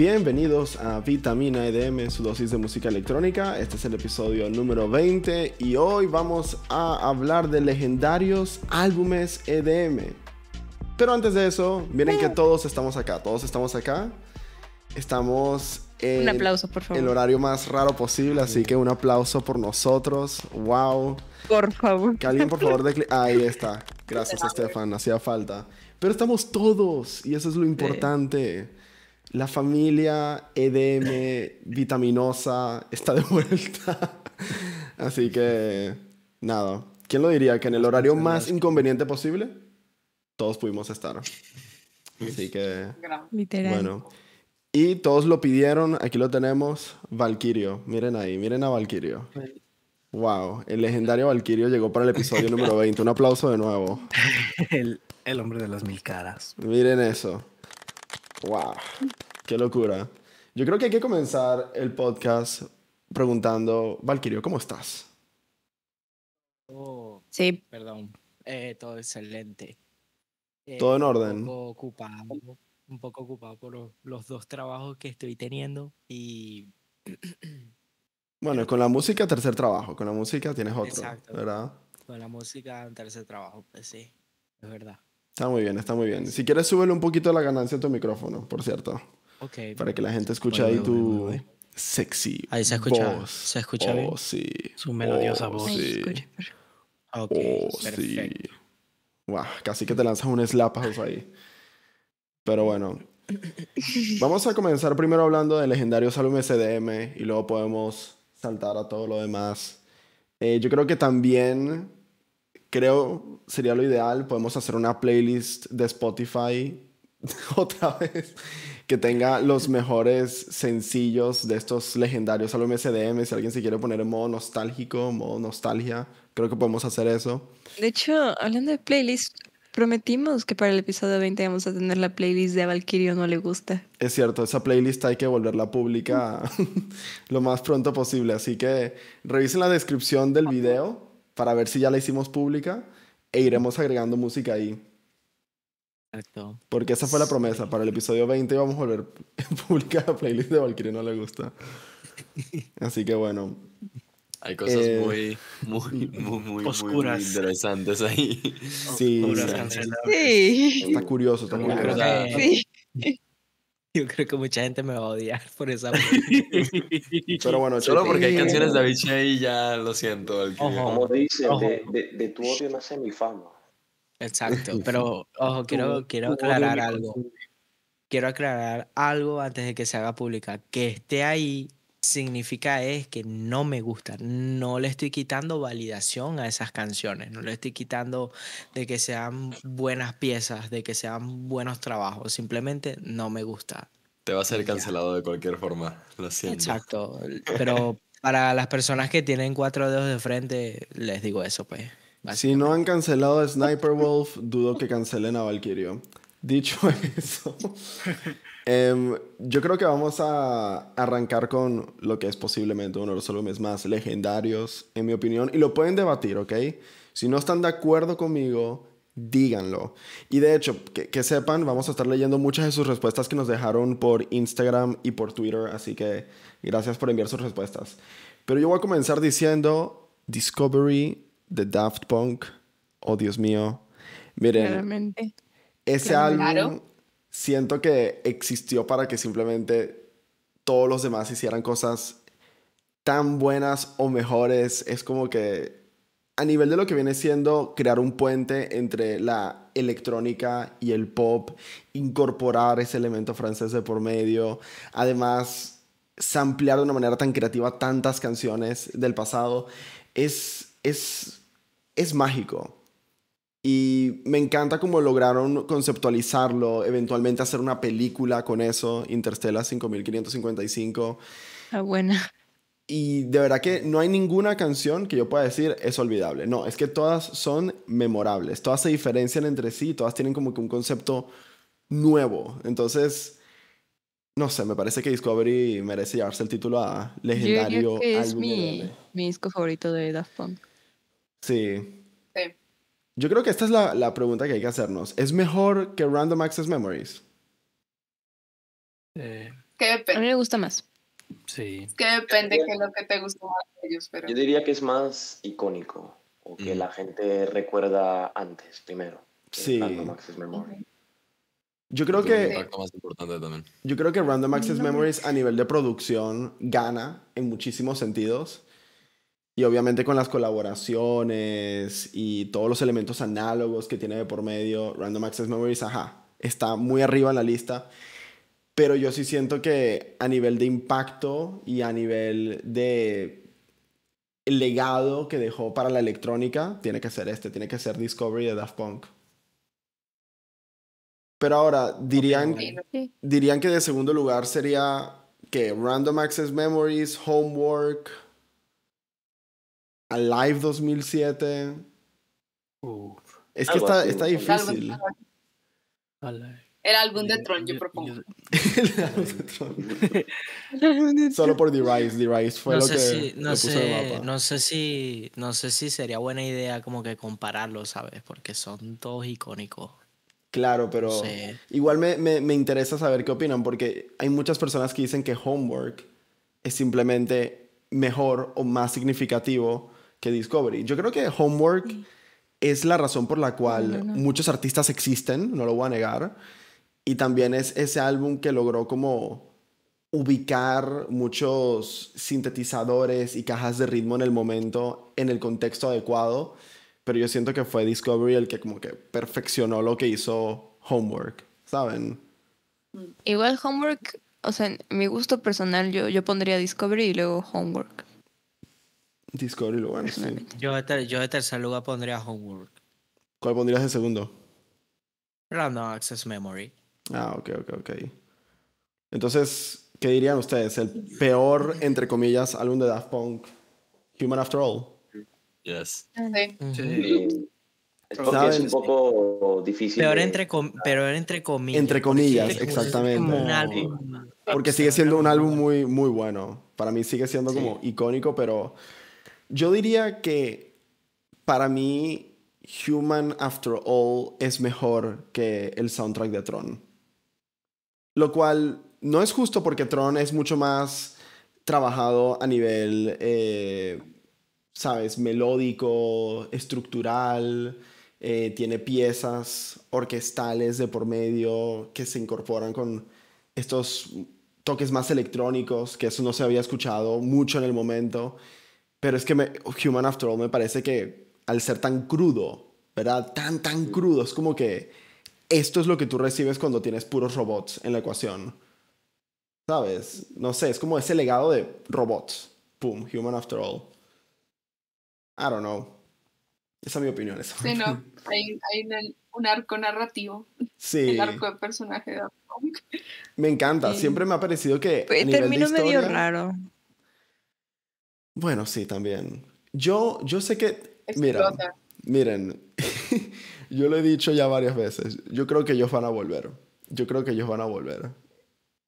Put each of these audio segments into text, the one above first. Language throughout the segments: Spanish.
Bienvenidos a Vitamina EDM, su dosis de música electrónica. Este es el episodio número 20 y hoy vamos a hablar de legendarios álbumes EDM. Pero antes de eso, miren que todos estamos acá, todos estamos acá. Estamos en el horario más raro posible, así que un aplauso por nosotros. ¡Wow! Por favor. Que alguien, por favor, de... Ahí está. Gracias, Estefan, hacía falta. Pero estamos todos y eso es lo importante la familia EDM vitaminosa está de vuelta. Así que, nada. ¿Quién lo diría? Que en el horario más inconveniente posible, todos pudimos estar. Así que. Bueno. Y todos lo pidieron. Aquí lo tenemos. Valkirio. Miren ahí. Miren a Valkirio. Wow. El legendario Valkirio llegó para el episodio número 20. Un aplauso de nuevo. El, el hombre de las mil caras. Miren eso. ¡Wow! ¡Qué locura! Yo creo que hay que comenzar el podcast preguntando, Valquirio, ¿cómo estás? Oh, sí. Perdón. Eh, todo excelente. Eh, todo en orden. Un poco ocupado, un poco ocupado por los, dos trabajos que estoy teniendo y... Bueno, con la música tercer trabajo, con la música tienes otro, ¿verdad? Con la música tercer trabajo, pues sí, es verdad. Está muy bien, está muy bien. Si quieres, súbele un poquito la ganancia a tu micrófono, por cierto. Ok. Para que la gente escuche ahí tu sexy Ahí se escucha. Se escucha oh, Sí. Su melodiosa oh, voz. Sí. Ok, oh, casi que te lanzas un house ahí. Pero bueno. Vamos a comenzar primero hablando del legendario álbum SDM y luego podemos saltar a todo lo demás. Eh, yo creo que también creo sería lo ideal. Podemos hacer una playlist de Spotify otra vez que tenga los mejores sencillos de estos legendarios álbumes CDM. Si alguien se quiere poner en modo nostálgico, modo nostalgia, creo que podemos hacer eso. De hecho, hablando de playlist, prometimos que para el episodio 20 vamos a tener la playlist de Valkyrio no le gusta. Es cierto, esa playlist hay que volverla pública lo más pronto posible. Así que revisen la descripción del video para ver si ya la hicimos pública e iremos agregando música ahí. Exacto. Porque esa fue la promesa. Para el episodio 20 vamos a volver pública la playlist de Valkyrie no le gusta. Así que bueno. Hay cosas eh, muy, muy, muy, muy, oscuras. muy, interesantes ahí. Sí, sí. Está curioso, está muy curioso. Sí. Yo creo que mucha gente me va a odiar por esa. Pero bueno, solo porque hay eh, canciones de Avicii ya lo siento. Como dice De, tu odio nace mi fama. Exacto, pero ojo, quiero, quiero aclarar algo. Quiero aclarar algo antes de que se haga pública. Que esté ahí significa es que no me gusta, no le estoy quitando validación a esas canciones, no le estoy quitando de que sean buenas piezas, de que sean buenos trabajos, simplemente no me gusta. Te va a ser cancelado de cualquier forma, lo siento. Exacto, pero para las personas que tienen cuatro dedos de frente, les digo eso, pues. Si no han cancelado a Sniper Wolf, dudo que cancelen a Valkyrio. Dicho eso, em, yo creo que vamos a arrancar con lo que es posiblemente uno de los álbumes más legendarios, en mi opinión, y lo pueden debatir, ¿ok? Si no están de acuerdo conmigo, díganlo. Y de hecho, que, sepan, vamos a estar leyendo muchas de sus respuestas que nos dejaron por Instagram y por Twitter, así que gracias por enviar sus respuestas. Pero yo voy a comenzar diciendo Discovery de Daft Punk. Oh, Dios mío. Miren ese álbum siento que existió para que simplemente todos los demás hicieran cosas tan buenas o mejores. Es como que a nivel de lo que viene siendo crear un puente entre la electrónica y el pop, incorporar ese elemento francés de por medio, además ampliar de una manera tan creativa tantas canciones del pasado, es, es mágico. Y me encanta cómo lograron conceptualizarlo, eventualmente hacer una película con eso, Interstellar 5555. Ah, buena. Y de verdad que no hay ninguna canción que yo pueda decir es olvidable. No, es que todas son memorables, todas se diferencian entre sí, todas tienen como que un concepto nuevo. Entonces, no sé, me parece que Discovery merece llevarse el título a legendario. es mi, mi disco favorito de Daft Punk. Sí, yo creo que esta es la, pregunta que hay que hacernos. ¿Es mejor que Random Access Memories? Eh, a mí me gusta más. Sí. que depende de lo que te gusta más de ellos. Yo diría que es más icónico o que mm. la gente recuerda antes, primero. Sí. Random Access Memories. Yo creo que. Yo creo que Random Access Memories a nivel de producción gana en muchísimos sentidos. Y obviamente con las colaboraciones y todos los elementos análogos que tiene de por medio, Random Access Memories, ajá, está muy arriba en la lista. Pero yo sí siento que a nivel de impacto y a nivel de legado que dejó para la electrónica, tiene que ser este, tiene que ser Discovery de Daft Punk. Pero ahora, dirían, dirían que de segundo lugar sería que Random Access Memories, Homework, Alive 2007. Es que está, está, difícil. El álbum de Tron, yo propongo. el álbum de Tron. Solo por The Rise. The Rise fue no sé si, no, sé, no sé si No sé si sería buena idea como que compararlo... ¿sabes? Porque son todos icónicos. Claro, pero igual me, me interesa saber qué opinan, porque hay muchas personas que dicen que Homework es simplemente mejor o más significativo que Discovery. Yo creo que Homework mm. es la razón por la cual muchos artistas existen, no lo voy a negar. Y también es ese álbum que logró como ubicar muchos sintetizadores y cajas de ritmo en el momento, en el contexto adecuado. Pero yo siento que fue Discovery el que como que perfeccionó lo que hizo Homework, ¿saben? Igual Homework, o sea, mi gusto personal yo, yo pondría Discovery y luego Homework. Discovery lo bueno. Yo, de tercer lugar pondría Homework. ¿Cuál pondrías de segundo? Random Access Memory. Ah, ok, ok, ok. Entonces, ¿qué dirían ustedes? ¿El peor, entre comillas, álbum de Daft Punk? Human After All. Yes. Sí. sí. Es un poco difícil. Peor entre, com entre comillas. Entre comillas, exactamente. Porque sigue siendo un álbum muy, muy bueno. Para mí sigue siendo como icónico, pero yo diría que para mí Human After All es mejor que el soundtrack de Tron. Lo cual no es justo porque Tron es mucho más trabajado a nivel, eh, sabes, melódico, estructural, eh, tiene piezas orquestales de por medio que se incorporan con estos toques más electrónicos, que eso no se había escuchado mucho en el momento. Pero es que me, Human After All me parece que al ser tan crudo, ¿verdad? Tan, tan crudo, es como que esto es lo que tú recibes cuando tienes puros robots en la ecuación. ¿Sabes? No sé, es como ese legado de robots. Pum, Human After All. I don't know. Esa es mi opinión. sí, no, hay, un, arco narrativo. Sí. El arco de personaje Me encanta, siempre me ha parecido que. termino medio raro. Bueno, sí, también. Yo, yo sé que... Mira, miren, yo lo he dicho ya varias veces. Yo creo que ellos van a volver. Yo creo que ellos van a volver.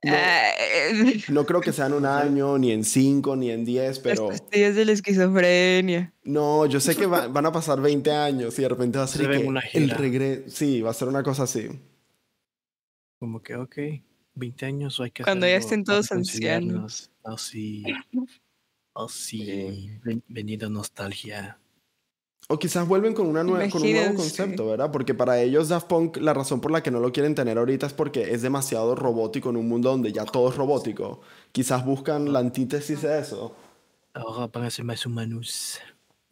No, ah, no, creo que sean un año, ni en cinco, ni en diez, pero... Las de la esquizofrenia. No, yo sé que van a pasar 20 años y de repente va a ser el regreso... Sí, va a ser una cosa así. Como que, ok, 20 años o hay que... Cuando ya estén todos ancianos. Así. Oh, eh, sí. Venido nostalgia. O quizás vuelven con, una nueva, un nuevo concepto, ¿verdad? Porque para ellos Daft Punk, la razón por la que no lo quieren tener ahorita es porque es demasiado robótico en un mundo donde ya todo es robótico. Quizás buscan la antítesis de eso. Ahora van a ser más humanos.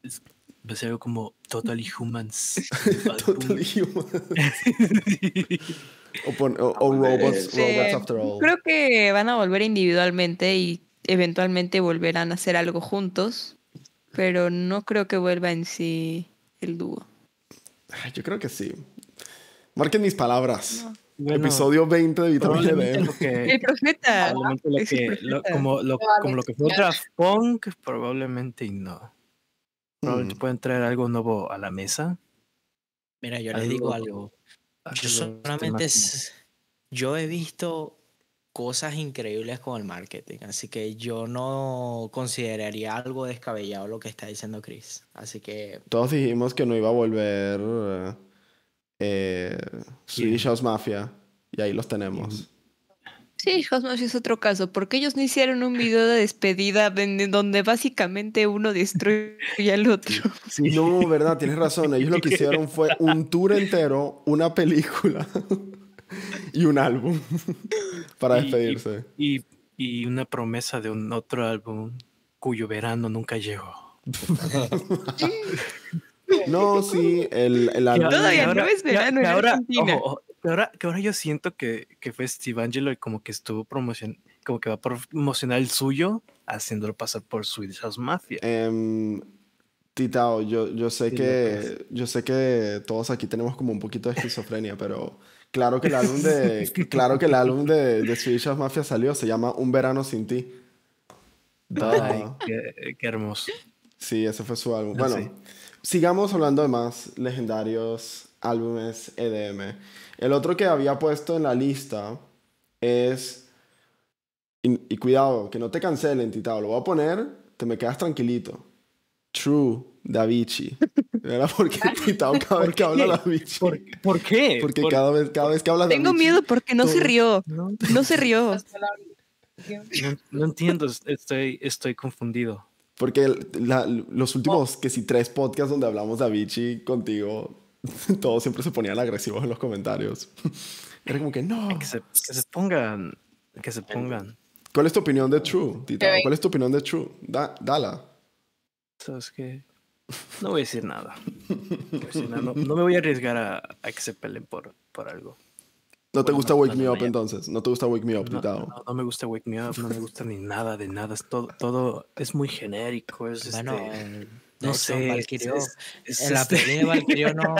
va a ser como Totally Humans. totally Humans. o ah, robots, este, robots, After All. Creo que van a volver individualmente y eventualmente volverán a hacer algo juntos, pero no creo que vuelva en sí el dúo. Yo creo que sí. Marquen mis palabras. Episodio 20 de Vitamina El profeta. como, lo, que fue otra Punk, probablemente no. Probablemente mm. pueden traer algo nuevo a la mesa. Mira, yo les digo algo. Yo solamente yo he visto cosas increíbles con el marketing. Así que yo no consideraría algo descabellado lo que está diciendo Chris. Así que. Todos dijimos que no iba a volver eh, Swedish House Mafia. Y ahí los tenemos. Sí, House Mafia es otro caso. Porque ellos no hicieron un video de despedida donde básicamente uno destruye al otro. Sí, no, verdad, tienes razón. Ellos lo que hicieron fue un tour entero, una película. y un álbum para despedirse. Y, y, una promesa de un otro álbum cuyo verano nunca llegó. no, sí, el, el álbum. Todavía ahora, no es verano que, ahora, que ahora, yo siento que, que fue Steve Angelo y como que estuvo promocionando como que va a promocionar el suyo, haciéndolo pasar por Swedish House Mafia. Em, titao, yo, yo, sé que, yo sé que todos aquí tenemos como un poquito de esquizofrenia, pero Claro que el álbum de, claro que el álbum de, de Swedish Mafia salió, se llama Un verano sin ti. Ay, qué, hermoso. Sí, ese fue su álbum. Ah, bueno, sigamos hablando de más legendarios álbumes EDM. El otro que había puesto en la lista es. Y, cuidado, que no te cancelen, Titao. Lo voy a poner, te me quedas tranquilito. True de Avicii. Era porque cada vez que habla de ¿Por, qué? Porque cada, vez, cada vez que habla de Tengo miedo porque no se rió. No, se rió. No, entiendo, estoy, estoy confundido. Porque la, los últimos, oh. que si tres podcasts donde hablamos de Avicii contigo, todos siempre se ponían agresivos en los comentarios. Era como que no. Que se, pongan, que se pongan. ¿Cuál es tu opinión de True, ¿Cuál es tu opinión de True? Da, dala. ¿Sabes qué? No voy a decir nada. No, me voy a arriesgar a, que se peleen por, por algo. ¿No te gusta Wake Me Up entonces? ¿No te gusta Wake Me Up, no, me gusta Wake Me Up, no me gusta ni nada de nada. Es todo, todo es muy genérico. Es este, no sé. en la playlist de Valkyrio no.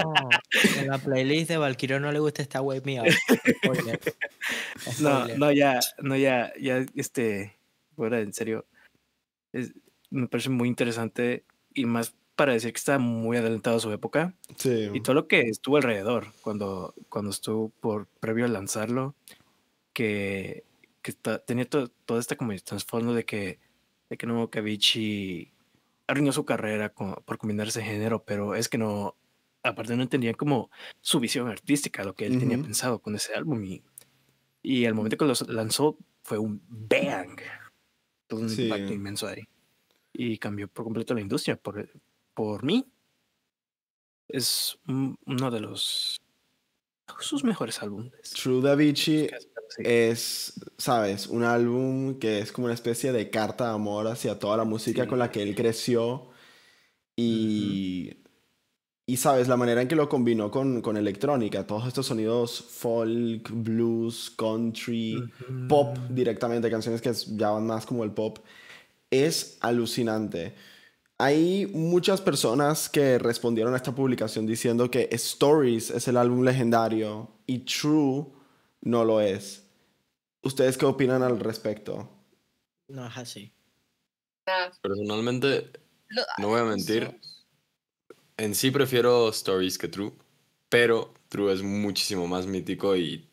En la playlist de no le gusta esta Wake Me Up. No, no, ya, no, ya, ya, este. Bueno, en serio. me parece muy interesante y más para decir que está muy adelantado a su época. Sí. Y todo lo que estuvo alrededor cuando, cuando estuvo por previo a lanzarlo, que, que tenía todo toda esta como trasfondo de que, de que no, arruinó su carrera por combinar ese género, pero es que no, aparte no entendían como su visión artística, lo que él tenía pensado con ese álbum. Y, y al momento que lo lanzó fue un bang, todo un impacto inmenso ahí. Y cambió por completo la industria por, por mí, es uno de los sus mejores álbumes. True Da sí. es, sabes, un álbum que es como una especie de carta de amor hacia toda la música con la que él creció y, y sabes, la manera en que lo combinó con, con electrónica, todos estos sonidos folk, blues, country, pop directamente, canciones que ya van más como el pop, es alucinante hay muchas personas que respondieron a esta publicación diciendo que Stories es el álbum legendario y True no lo es. ¿Ustedes qué opinan al respecto? No es así. Personalmente, no voy a ah, mentir. En sí prefiero Stories que True, pero True es muchísimo más mítico y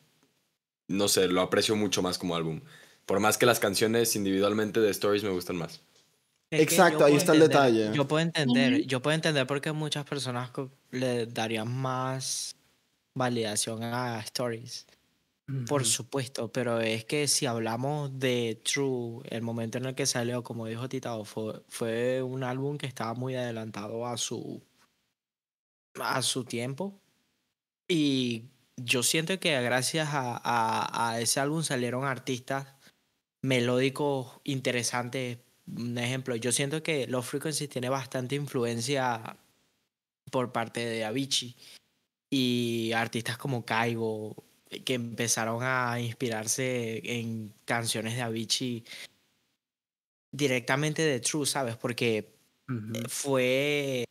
no sé, lo aprecio mucho más como álbum. Por más que las canciones individualmente de Stories me gustan más. Exacto, ahí está el detalle. Yo puedo entender, yo puedo entender por qué muchas personas le darían más validación a stories. Por supuesto, pero es que si hablamos de True, el momento en el que salió, como dijo Titao, fue, un álbum que estaba muy adelantado a su, a su tiempo. Y yo siento que gracias a ese álbum salieron artistas melódicos interesantes un ejemplo, yo siento que Los Frequencies tiene bastante influencia por parte de Avicii y artistas como Kaigo, que empezaron a inspirarse en canciones de Avicii directamente de True, ¿sabes? Porque fue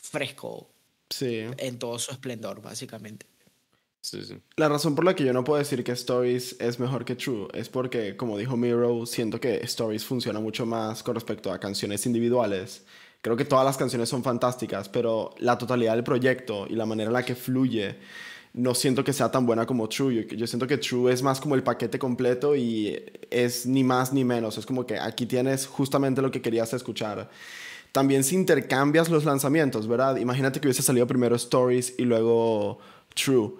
fresco sí. en todo su esplendor, básicamente. La razón por la que yo no puedo decir que Stories es mejor que True es porque, como dijo Miro, siento que Stories funciona mucho más con respecto a canciones individuales. Creo que todas las canciones son fantásticas, pero la totalidad del proyecto y la manera en la que fluye no siento que sea tan buena como True. Yo, yo siento que True es más como el paquete completo y es ni más ni menos. Es como que aquí tienes justamente lo que querías escuchar también si intercambias los lanzamientos, ¿verdad? Imagínate que hubiese salido primero Stories y luego True.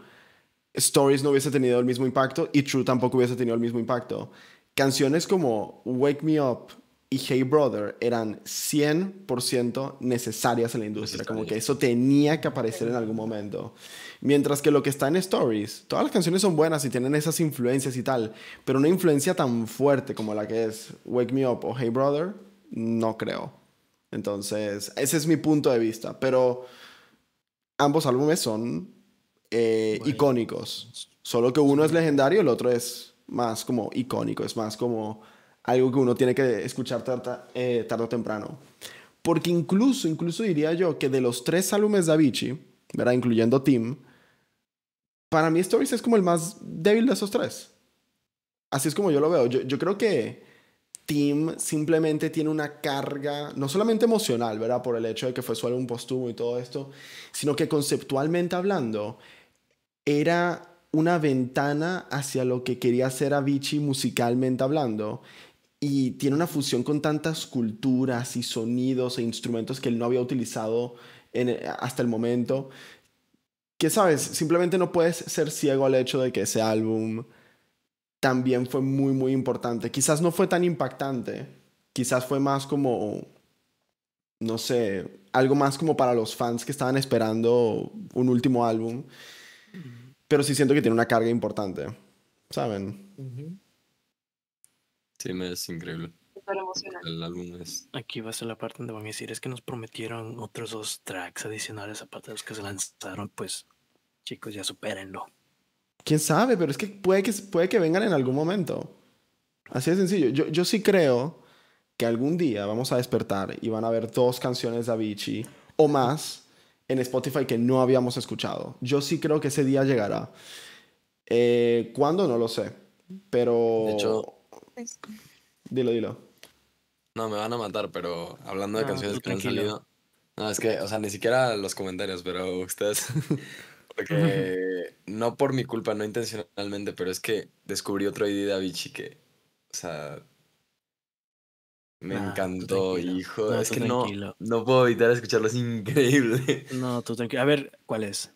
Stories no hubiese tenido el mismo impacto y True tampoco hubiese tenido el mismo impacto. Canciones como Wake Me Up y Hey Brother eran 100% necesarias en la industria, como que eso tenía que aparecer en algún momento. Mientras que lo que está en Stories, todas las canciones son buenas y tienen esas influencias y tal, pero una influencia tan fuerte como la que es Wake Me Up o Hey Brother, no creo. Entonces, ese es mi punto de vista, pero ambos álbumes son eh, icónicos. Solo que uno es legendario, el otro es más como icónico, es más como algo que uno tiene que escuchar eh, tarde o temprano. Porque incluso, incluso diría yo que de los tres álbumes de Avicii, ¿verdad? incluyendo Tim, para mí Stories es como el más débil de esos tres. Así es como yo lo veo. Yo, creo que Tim simplemente tiene una carga, no solamente emocional, ¿verdad? Por el hecho de que fue su álbum póstumo y todo esto, sino que conceptualmente hablando, era una ventana hacia lo que quería hacer Avicii musicalmente hablando. Y tiene una fusión con tantas culturas y sonidos e instrumentos que él no había utilizado hasta el momento. Que sabes, simplemente no puedes ser ciego al hecho de que ese álbum también fue muy, muy importante. Quizás no fue tan impactante, quizás fue más como, no sé, algo más como para los fans que estaban esperando un último álbum. Pero sí siento que tiene una carga importante, ¿saben? Sí, me es increíble. El álbum es... Aquí va a ser la parte donde van a decir, es que nos prometieron otros dos tracks adicionales aparte de los que se lanzaron, pues chicos, ya supérenlo. ¿Quién sabe? Pero es que puede que, puede que vengan en algún momento. Así de sencillo. Yo, yo sí creo que algún día vamos a despertar y van a haber dos canciones de Avicii o más en Spotify que no habíamos escuchado. Yo sí creo que ese día llegará. Eh, ¿Cuándo? No lo sé. Pero... De hecho... Pues, dilo, dilo. No, me van a matar, pero hablando de canciones que no han salido... No, es que, o sea, ni siquiera los comentarios, pero ustedes... Porque no por mi culpa, no intencionalmente, pero es que descubrí otro ID de Avicii que, o sea, me ah, encantó, hijo. es que no, no puedo evitar escucharlo, es increíble. No, tú tranquilo. A ver, ¿cuál es?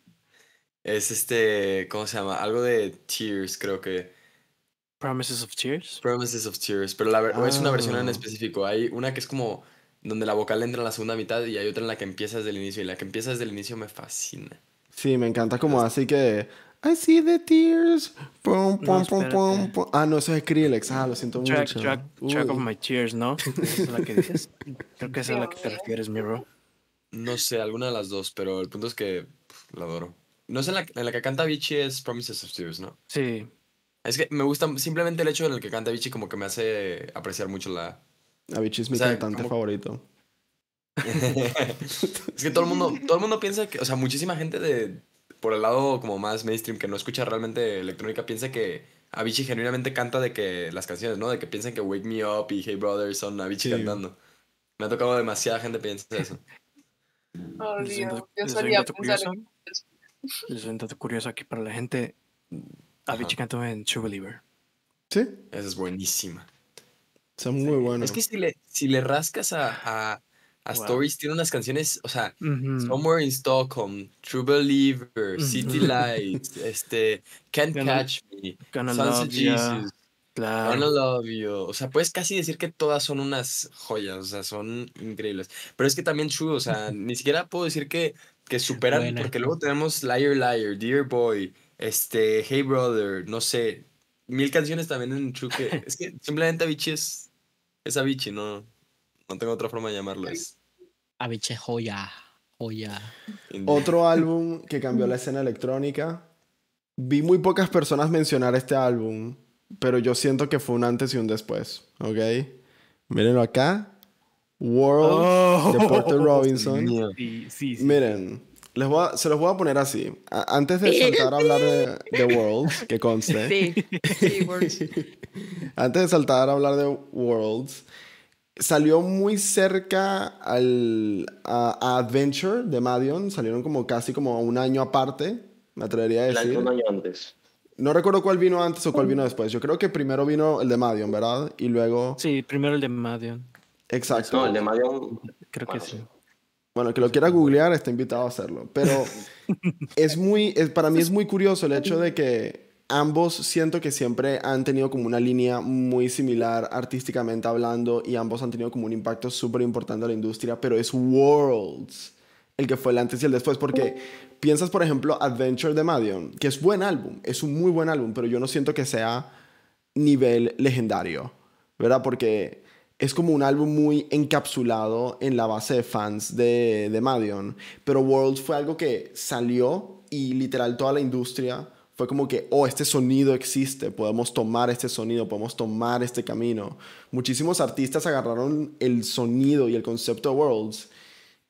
Es este, ¿cómo se llama? Algo de Tears, creo que. Promises of Tears. Promises of Tears, pero la es una versión en ah. específico. Hay una que es como donde la vocal entra en la segunda mitad y hay otra en la que empieza desde el inicio. Y la que empieza desde el inicio me fascina. Sí, me encanta como así que I see the tears. Pum, pum, pum, pum, Ah, no, eso es Skrillex. Ah, lo siento mucho. Track, of my tears, ¿no? Creo que esa es a la que te refieres, mi bro. No sé, alguna de las dos, pero el punto es que la adoro. No sé, en la, que canta Vichy es Promises of Tears, ¿no? Sí. Es que me gusta simplemente el hecho en el que canta Vichy como que me hace apreciar mucho la... Vichy es mi cantante favorito. es que todo el mundo, todo el mundo piensa que, o sea, muchísima gente de por el lado como más mainstream que no escucha realmente electrónica piensa que Avicii genuinamente canta de que las canciones, ¿no? De que piensan que Wake Me Up y Hey Brother son Avicii cantando. Me ha tocado demasiada gente piensa eso. Oh, Dios. Yo curioso. Les un curioso aquí para la gente. Avicii cantó en True Believer. Sí. Esa es buenísima. Está muy bueno. Es que si le, rascas a a Stories tiene unas canciones, o sea, Somewhere in Stockholm, True Believer, City Lights, este, Can't Catch Me, gonna of Jesus, claro. Gonna Love You. O sea, puedes casi decir que todas son unas joyas, o sea, son increíbles. Pero es que también True, o sea, ni siquiera puedo decir que, que superan, porque luego tenemos Liar Liar, Dear Boy, este, Hey Brother, no sé, mil canciones también en True que es que simplemente Avicii es, es ¿no? No tengo otra forma de llamarles. Aviche joya, joya. Otro álbum que cambió la escena electrónica. Vi muy pocas personas mencionar este álbum, pero yo siento que fue un antes y un después, ¿ok? Mírenlo acá. World de oh. Porter Robinson. Miren, les se los voy a poner así. antes de saltar a hablar de, de Worlds, que conste. Sí, sí, Worlds. antes de saltar a hablar de Worlds, salió muy cerca al, a, Adventure de Madion. Salieron como casi como un año aparte, me atrevería a decir. Un año antes. No recuerdo cuál vino antes o cuál vino después. Yo creo que primero vino el de Madion, ¿verdad? Y luego... Sí, primero el de Madion. Exacto. No, el de Madion... Creo que sí. Bueno, que lo quiera googlear está invitado a hacerlo. Pero es muy... para mí es muy curioso el hecho de que ambos siento que siempre han tenido como una línea muy similar artísticamente hablando y ambos han tenido como un impacto súper importante a la industria, pero es Worlds el que fue el antes y el después, porque piensas, por ejemplo, Adventure de Madion, que es buen álbum, es un muy buen álbum, pero yo no siento que sea nivel legendario, ¿verdad? Porque es como un álbum muy encapsulado en la base de fans de, de Madion, pero Worlds fue algo que salió y literal toda la industria fue como que, oh, este sonido existe, podemos tomar este sonido, podemos tomar este camino. Muchísimos artistas agarraron el sonido y el concepto de Worlds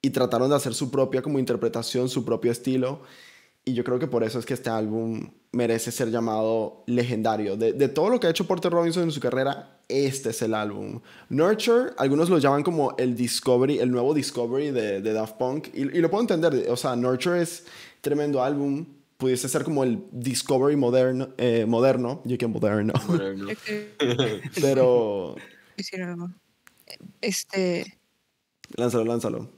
y trataron de hacer su propia como interpretación, su propio estilo. Y yo creo que por eso es que este álbum merece ser llamado legendario. De, todo lo que ha hecho Porter Robinson en su carrera, este es el álbum. Nurture, algunos lo llaman como el Discovery, el nuevo Discovery de, Daft Punk. Y, y, lo puedo entender, o sea, Nurture es tremendo álbum pudiese ser como el Discovery moderno, eh, moderno, yo que moderno. Pero... Este... Lánzalo, lánzalo.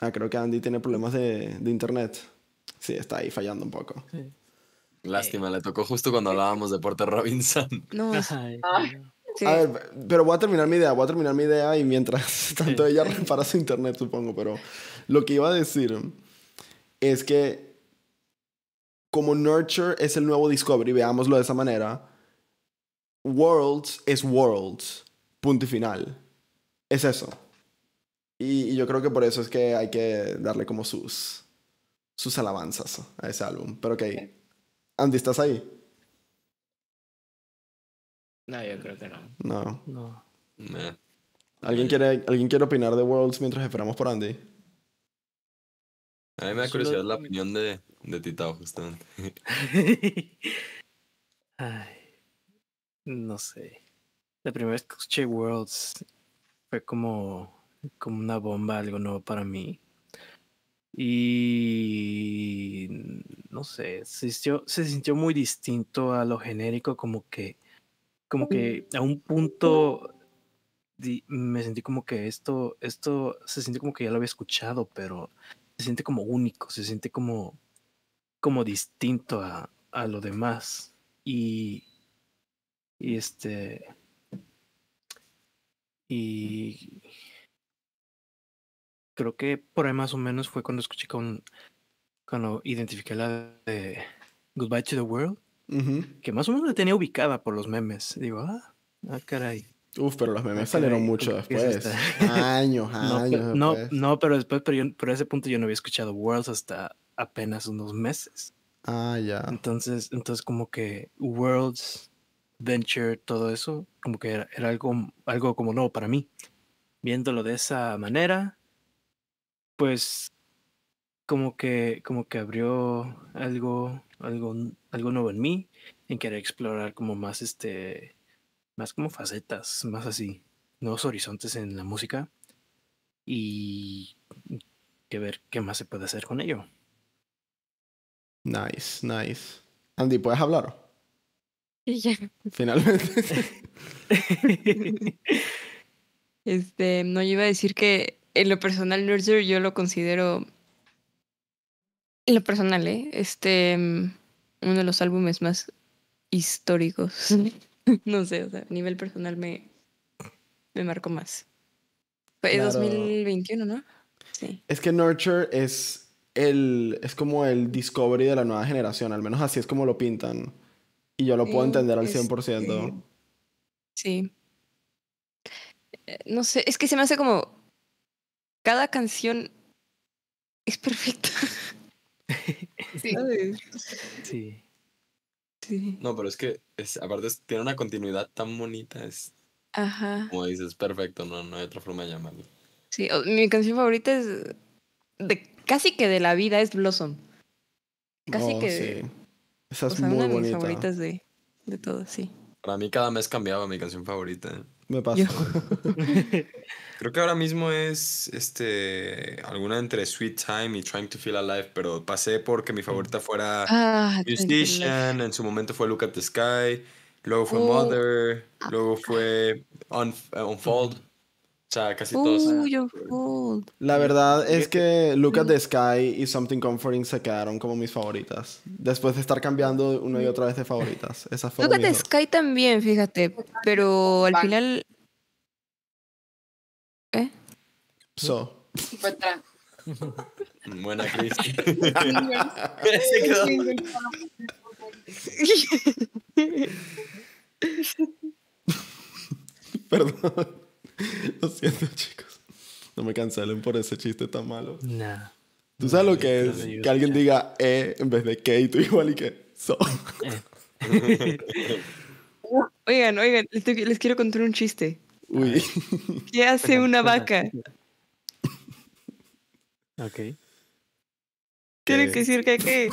Ah, creo que Andy tiene problemas de, de internet. Sí, está ahí fallando un poco. Sí. Lástima, le tocó justo cuando hablábamos de Porter Robinson. No, ah. A ver, pero voy a terminar mi idea, voy a terminar mi idea y mientras tanto ella repara su internet, supongo, pero lo que iba a decir es que como Nurture es el nuevo Discovery, veámoslo de esa manera, Worlds es Worlds, punto y final. Es eso. Y, yo creo que por eso es que hay que darle como sus, sus alabanzas a ese álbum. Pero ok, Andy, ¿estás ahí? No, yo creo que no. No. No. ¿Alguien, quiere, ¿Alguien quiere opinar de Worlds mientras esperamos por Andy? A mí me da curiosidad la opinión de, de Titao, justamente. Ay, no sé. La primera vez que escuché Worlds fue como, como una bomba, algo nuevo para mí. Y no sé, se sintió, se sintió muy distinto a lo genérico, como que, como que a un punto me sentí como que esto, esto se sintió como que ya lo había escuchado, pero se siente como único, se siente como, como distinto a, lo demás. Y, y este. Y creo que por ahí más o menos fue cuando escuché con. Cuando identifiqué la de Goodbye to the World. Que más o menos la tenía ubicada por los memes. Digo, ah, ah caray. Uf, pero los memes salieron mucho después. años, años. No, no, pero después, pero ese punto yo no había escuchado Worlds hasta apenas unos meses. Ah, ya. Entonces, entonces como que Worlds, Venture, todo eso, como que era, era, algo, algo como nuevo para mí. Viéndolo de esa manera, pues como que, como que abrió algo, algo, algo nuevo en mí, en querer explorar como más este más como facetas, más así, nuevos horizontes en la música y que ver qué más se puede hacer con ello. Nice, nice. Andy, ¿puedes hablar? ya. Finalmente. este, no, iba a decir que en lo personal, Nurture, yo lo considero. En lo personal, ¿eh? Este. Mm, uno de los álbumes más históricos no sé, o sea, a nivel personal me, me marcó más. Fue 2021, ¿no? Sí. Es que Nurture es el es como el discovery de la nueva generación, al menos así es como lo pintan. Y yo lo puedo entender al 100%. sí. Eh, no sé, es que se me hace como cada canción es perfecta. sí. Sí. No, pero es que, es, aparte, tiene una continuidad tan bonita. Es, Como dices, perfecto, no, no hay otra forma de llamarlo. Sí, mi canción favorita es de casi que de la vida es Blossom. Casi oh, que. Esa es una de mis favoritas de, de todo, sí. Para mí cada mes cambiaba mi canción favorita. Me pasó. Creo que ahora mismo es este alguna entre Sweet Time y Trying to Feel Alive, pero pasé porque mi favorita mm. fuera ah, en su momento fue Look at the Sky, luego fue oh. Mother, ah. luego fue uh, Unfold. O sea, casi todos. La verdad es que Look at the Sky y Something Comforting se quedaron como mis favoritas. Después de estar cambiando una y otra vez de favoritas. Esas fue Look at the Sky también, fíjate. Pero al final. ¿Eh? So. Buena crisis. Perdón. Lo siento, chicos. No me cancelen por ese chiste tan malo. No. ¿Tú sabes lo que es? Que alguien diga E en vez de que y tú igual y que so. Eh. oigan, oigan, les, quiero contar un chiste. Uy. ¿Qué hace una vaca? Ok. Tiene que decir que qué.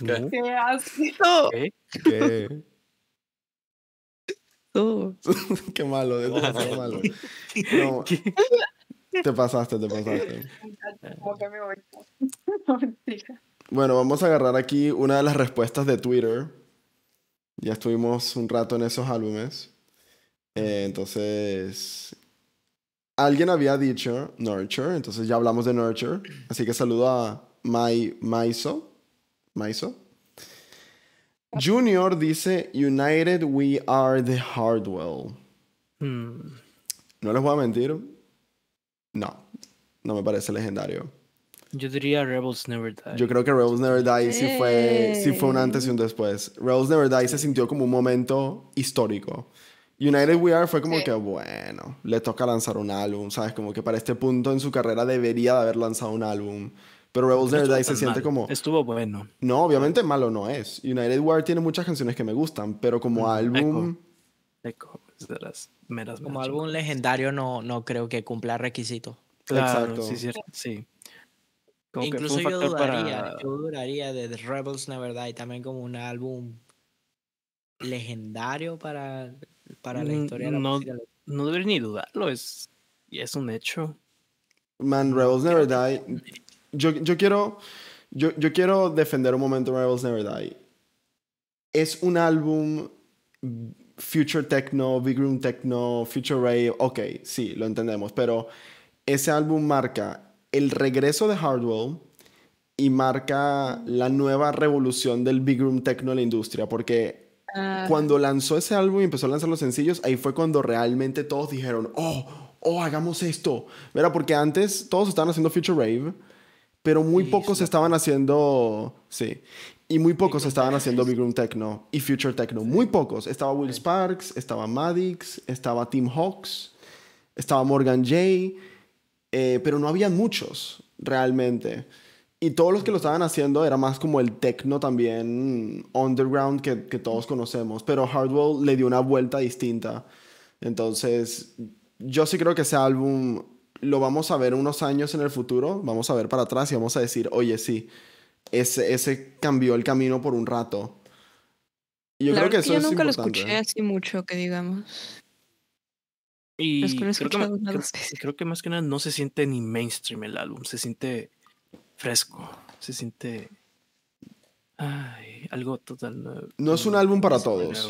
¿Qué, ¿Qué hace? ¿Qué? ¿Qué? qué malo, te pasaste, te pasaste. Bueno, vamos a agarrar aquí una de las respuestas de Twitter. Ya estuvimos un rato en esos álbumes. Eh, entonces, alguien había dicho Nurture, entonces ya hablamos de Nurture. Así que saludo a Mai, Maiso. Maiso. Junior dice, United we are the Hardwell. Hmm. No les voy a mentir. No, no me parece legendario. Yo diría Rebels Never Die. Yo creo que Rebels Never Die sí fue, fue un antes y un después. Rebels Never Die se sintió como un momento histórico. United We Are fue como que, bueno, le toca lanzar un álbum, ¿sabes? Como que para este punto en su carrera debería de haber lanzado un álbum. Pero Rebels Never Die se siente como... Estuvo bueno. No, obviamente malo no es. United War tiene muchas canciones que me gustan, pero como mm, álbum... como álbum legendario no, no creo que cumpla requisito. Claro, Exacto. sí, sí. Incluso yo dudaría, yo duraría de Rebels Never Die también como un álbum legendario para, para la mm, historia no, de No debes ni dudarlo, es, es un hecho. Man, Rebels Never Die yo, yo quiero, yo, yo quiero defender un momento Rebels Never Die. Es un álbum Future Techno, Big Room Techno, Future Rave, ok, sí, lo entendemos, pero ese álbum marca el regreso de Hardwell y marca la nueva revolución del Big Room Techno en la industria, porque ah. cuando lanzó ese álbum y empezó a lanzar los sencillos, ahí fue cuando realmente todos dijeron, oh, oh, hagamos esto. Mira, porque antes todos estaban haciendo Future Rave pero muy pocos estaban haciendo, sí, y muy pocos estaban haciendo Big Room Techno y Future Techno, muy pocos. Estaba Will Sparks, estaba Maddox, estaba Tim Hawks, estaba Morgan Jay, eh, pero no había muchos realmente. Y todos los que lo estaban haciendo era más como el techno también underground que todos conocemos, pero Hardwell le dio una vuelta distinta. Entonces, yo sí creo que ese álbum lo vamos a ver unos años en el futuro, vamos a ver para atrás y vamos a decir, oye, sí, ese, ese cambió el camino por un rato. yo creo que, que yo nunca lo escuché ¿eh? así mucho, que digamos. Y creo, que, más que nada no se siente ni mainstream el álbum, se siente fresco, se siente ay, algo total. nuevo no es un álbum para todos.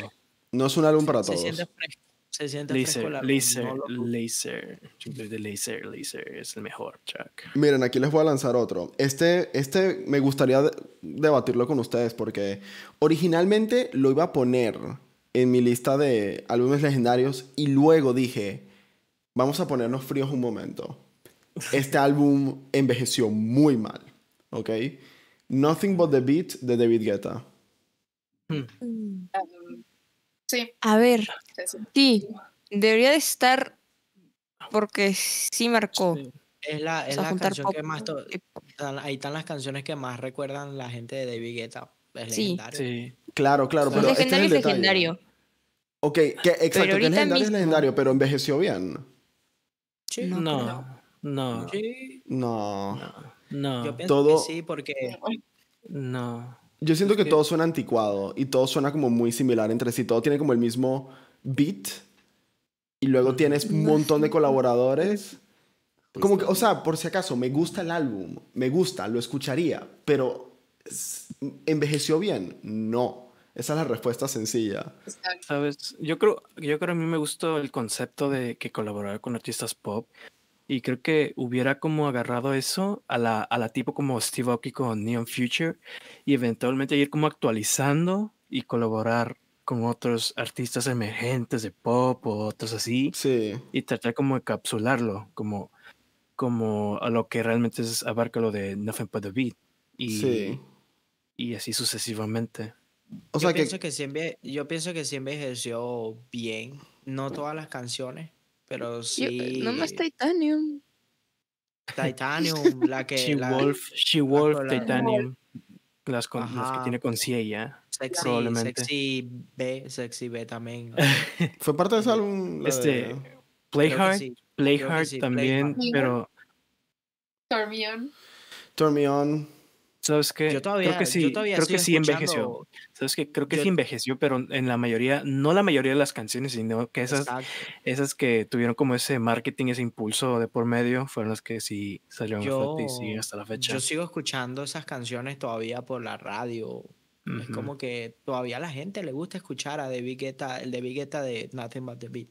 No es un álbum para todos. Se siente fresco. Se siente laser, laser, laser, laser, es el mejor, track. Miren, aquí les voy a lanzar otro. Este, este me gustaría debatirlo con ustedes porque originalmente lo iba a poner en mi lista de álbumes legendarios y luego dije, vamos a ponernos fríos un momento. Este álbum envejeció muy mal, ¿ok? Nothing But The Beat de David Guetta. Hmm. Mm. Sí. A ver, sí, debería de estar porque sí marcó. Es la, es la canción que más... Ahí están las canciones que más recuerdan la gente de David Guetta. Es sí. legendario. Sí. Claro, claro. Pero pues este legendario es, legendario. Ok, que, exacto, que es legendario es legendario, pero envejeció bien. Sí. No, no. No. No. Yo pienso Todo... que sí porque... No. Yo siento que, todo suena anticuado y todo suena como muy similar entre sí. Todo tiene como el mismo beat y luego tienes un montón de colaboradores. Como o sea, por si acaso, me gusta el álbum, me gusta, lo escucharía, pero ¿envejeció bien? No. Esa es la respuesta sencilla. Sabes, yo creo, yo creo a mí me gustó el concepto de que colaborar con artistas pop y creo que hubiera como agarrado eso a la, a la tipo como Steve Aoki con Neon Future y eventualmente ir como actualizando y colaborar con otros artistas emergentes de pop o otros así. Sí. Y tratar como de encapsularlo, como, como a lo que realmente es, abarca lo de Nothing But The Beat. Y, sí. y así sucesivamente. O sea yo, que... pienso que siempre yo pienso que siempre ejerció bien, no todas las canciones, pero sí. Eh, no más Titanium. Titanium, la que. She-Wolf, She-Wolf, Titanium. Las, que tiene con ella. Sexy, probablemente. Sexy B, Sexy B también. Fue parte de ese álbum. Este. Playheart playhard también, pero. Tormion. Tormion. ¿Sabes Yo todavía, creo que sí, creo que sí envejeció. ¿Sabes qué? Creo que sí envejeció, pero en la mayoría, no la mayoría de las canciones, sino que esas, esas que tuvieron como ese marketing, ese impulso de por medio, fueron las que sí salieron y siguen hasta la fecha. Yo sigo escuchando esas canciones todavía por la radio. Es como que todavía a la gente le gusta escuchar a David Guetta, el David Guetta de Nothing But The Beat.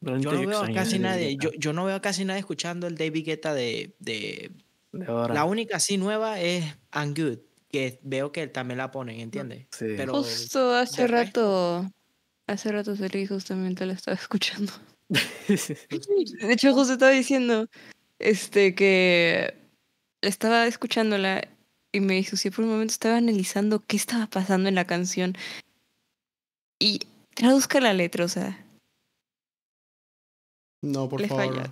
Yo no veo casi nadie, yo, no veo casi nadie escuchando el David Guetta de, de, la única sí nueva es I'm Good, que veo que también la ponen, ¿entiendes? Sí. Pero, Justo hace rato, hace rato Sergio justamente la estaba escuchando. de hecho, justo estaba diciendo este que estaba escuchándola y me dijo sí, por un momento, estaba analizando qué estaba pasando en la canción. Y traduzca la letra, o sea. No, por favor.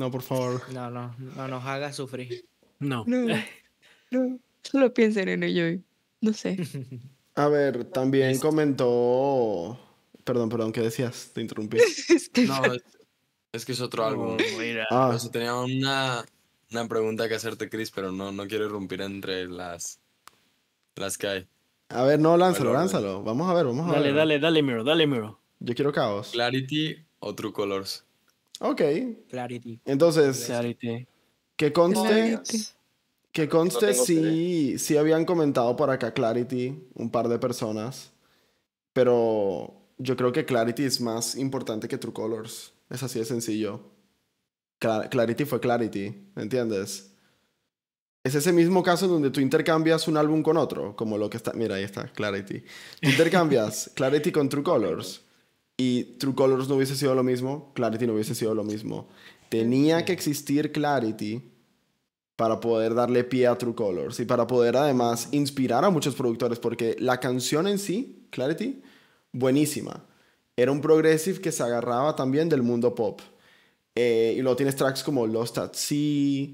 No, por favor. No, no, no nos haga sufrir. No. No, Solo piensen en ello no sé. A ver, también comentó. Perdón, perdón, ¿qué decías? Te interrumpí. es que... No, es, que es otro álbum. Mira. Ah. tenía una, una pregunta que hacerte, Chris, pero no, no quiero irrumpir entre las, las que hay. A ver, no, lánzalo, lánzalo. Vamos a ver, vamos a ver. Dale, dale, dale, Miro, dale, Miro. Yo quiero caos. Clarity o True Colors. Ok. Clarity. Entonces, Clarity. que conste, que conste si, si habían comentado por acá Clarity un par de personas, pero yo creo que Clarity es más importante que True Colors. Es así de sencillo. Clarity fue Clarity, ¿entiendes? Es ese mismo caso donde tú intercambias un álbum con otro, como lo que está... Mira, ahí está, Clarity. Tú intercambias Clarity con True Colors. Y True Colors no hubiese sido lo mismo, Clarity no hubiese sido lo mismo. Tenía que existir Clarity para poder darle pie a True Colors y para poder además inspirar a muchos productores, porque la canción en sí, Clarity, buenísima. Era un progressive que se agarraba también del mundo pop. Eh, y luego tienes tracks como Lost at Sea,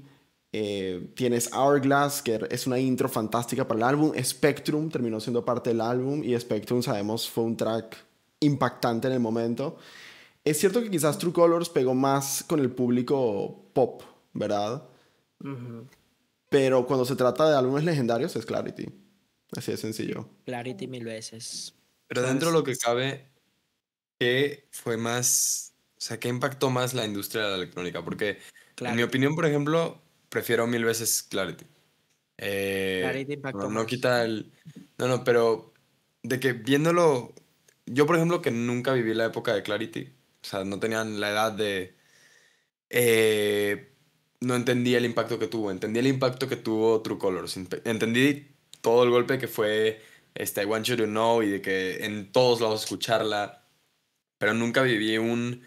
eh, tienes Hourglass, que es una intro fantástica para el álbum. Spectrum terminó siendo parte del álbum y Spectrum, sabemos, fue un track impactante en el momento. Es cierto que quizás True Colors pegó más con el público pop, ¿verdad? Pero cuando se trata de álbumes legendarios es Clarity. Así de sencillo. Clarity mil veces. Pero dentro de lo que cabe, ¿qué fue más, o sea, qué impactó más la industria de la electrónica? Porque en mi opinión, por ejemplo, prefiero mil veces Clarity. Eh, Clarity impactó no quita el... No, no, pero de que viéndolo yo, por ejemplo, que nunca viví la época de Clarity, o sea, no tenían la edad de... Eh, no entendía el impacto que tuvo, entendí el impacto que tuvo True Colors, entendí todo el golpe que fue este, I Want You to Know y de que en todos lados escucharla, pero nunca viví un,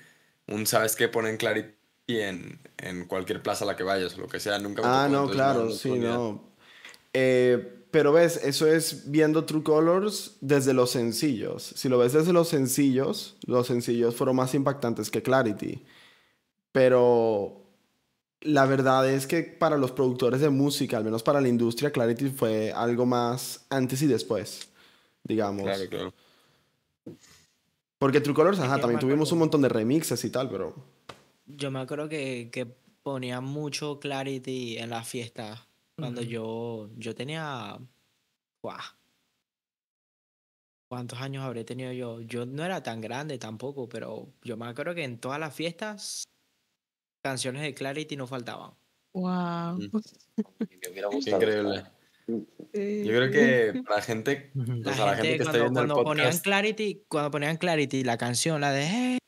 un ¿sabes qué? Ponen Clarity en, en cualquier plaza a la que vayas o lo que sea, nunca. ah, no, claro, sí, no. Eh, pero ves, eso es viendo True Colors desde los sencillos. Si lo ves desde los sencillos, los sencillos fueron más impactantes que Clarity. Pero la verdad es que para los productores de música, al menos para la industria, Clarity fue algo más antes y después, digamos. Claro, claro. Porque True Colors, ajá, también tuvimos un montón de remixes y tal, pero... Yo me acuerdo que, que ponía mucho Clarity en las fiestas cuando yo, yo tenía... ¿Cuántos años habré tenido yo? Yo no era tan grande tampoco, pero yo me acuerdo que en todas las fiestas canciones de Clarity no faltaban. ¡Wow! Mm. Increíble. Yo creo que la gente, que cuando, está ponían Clarity, cuando ponían Clarity la canción, la de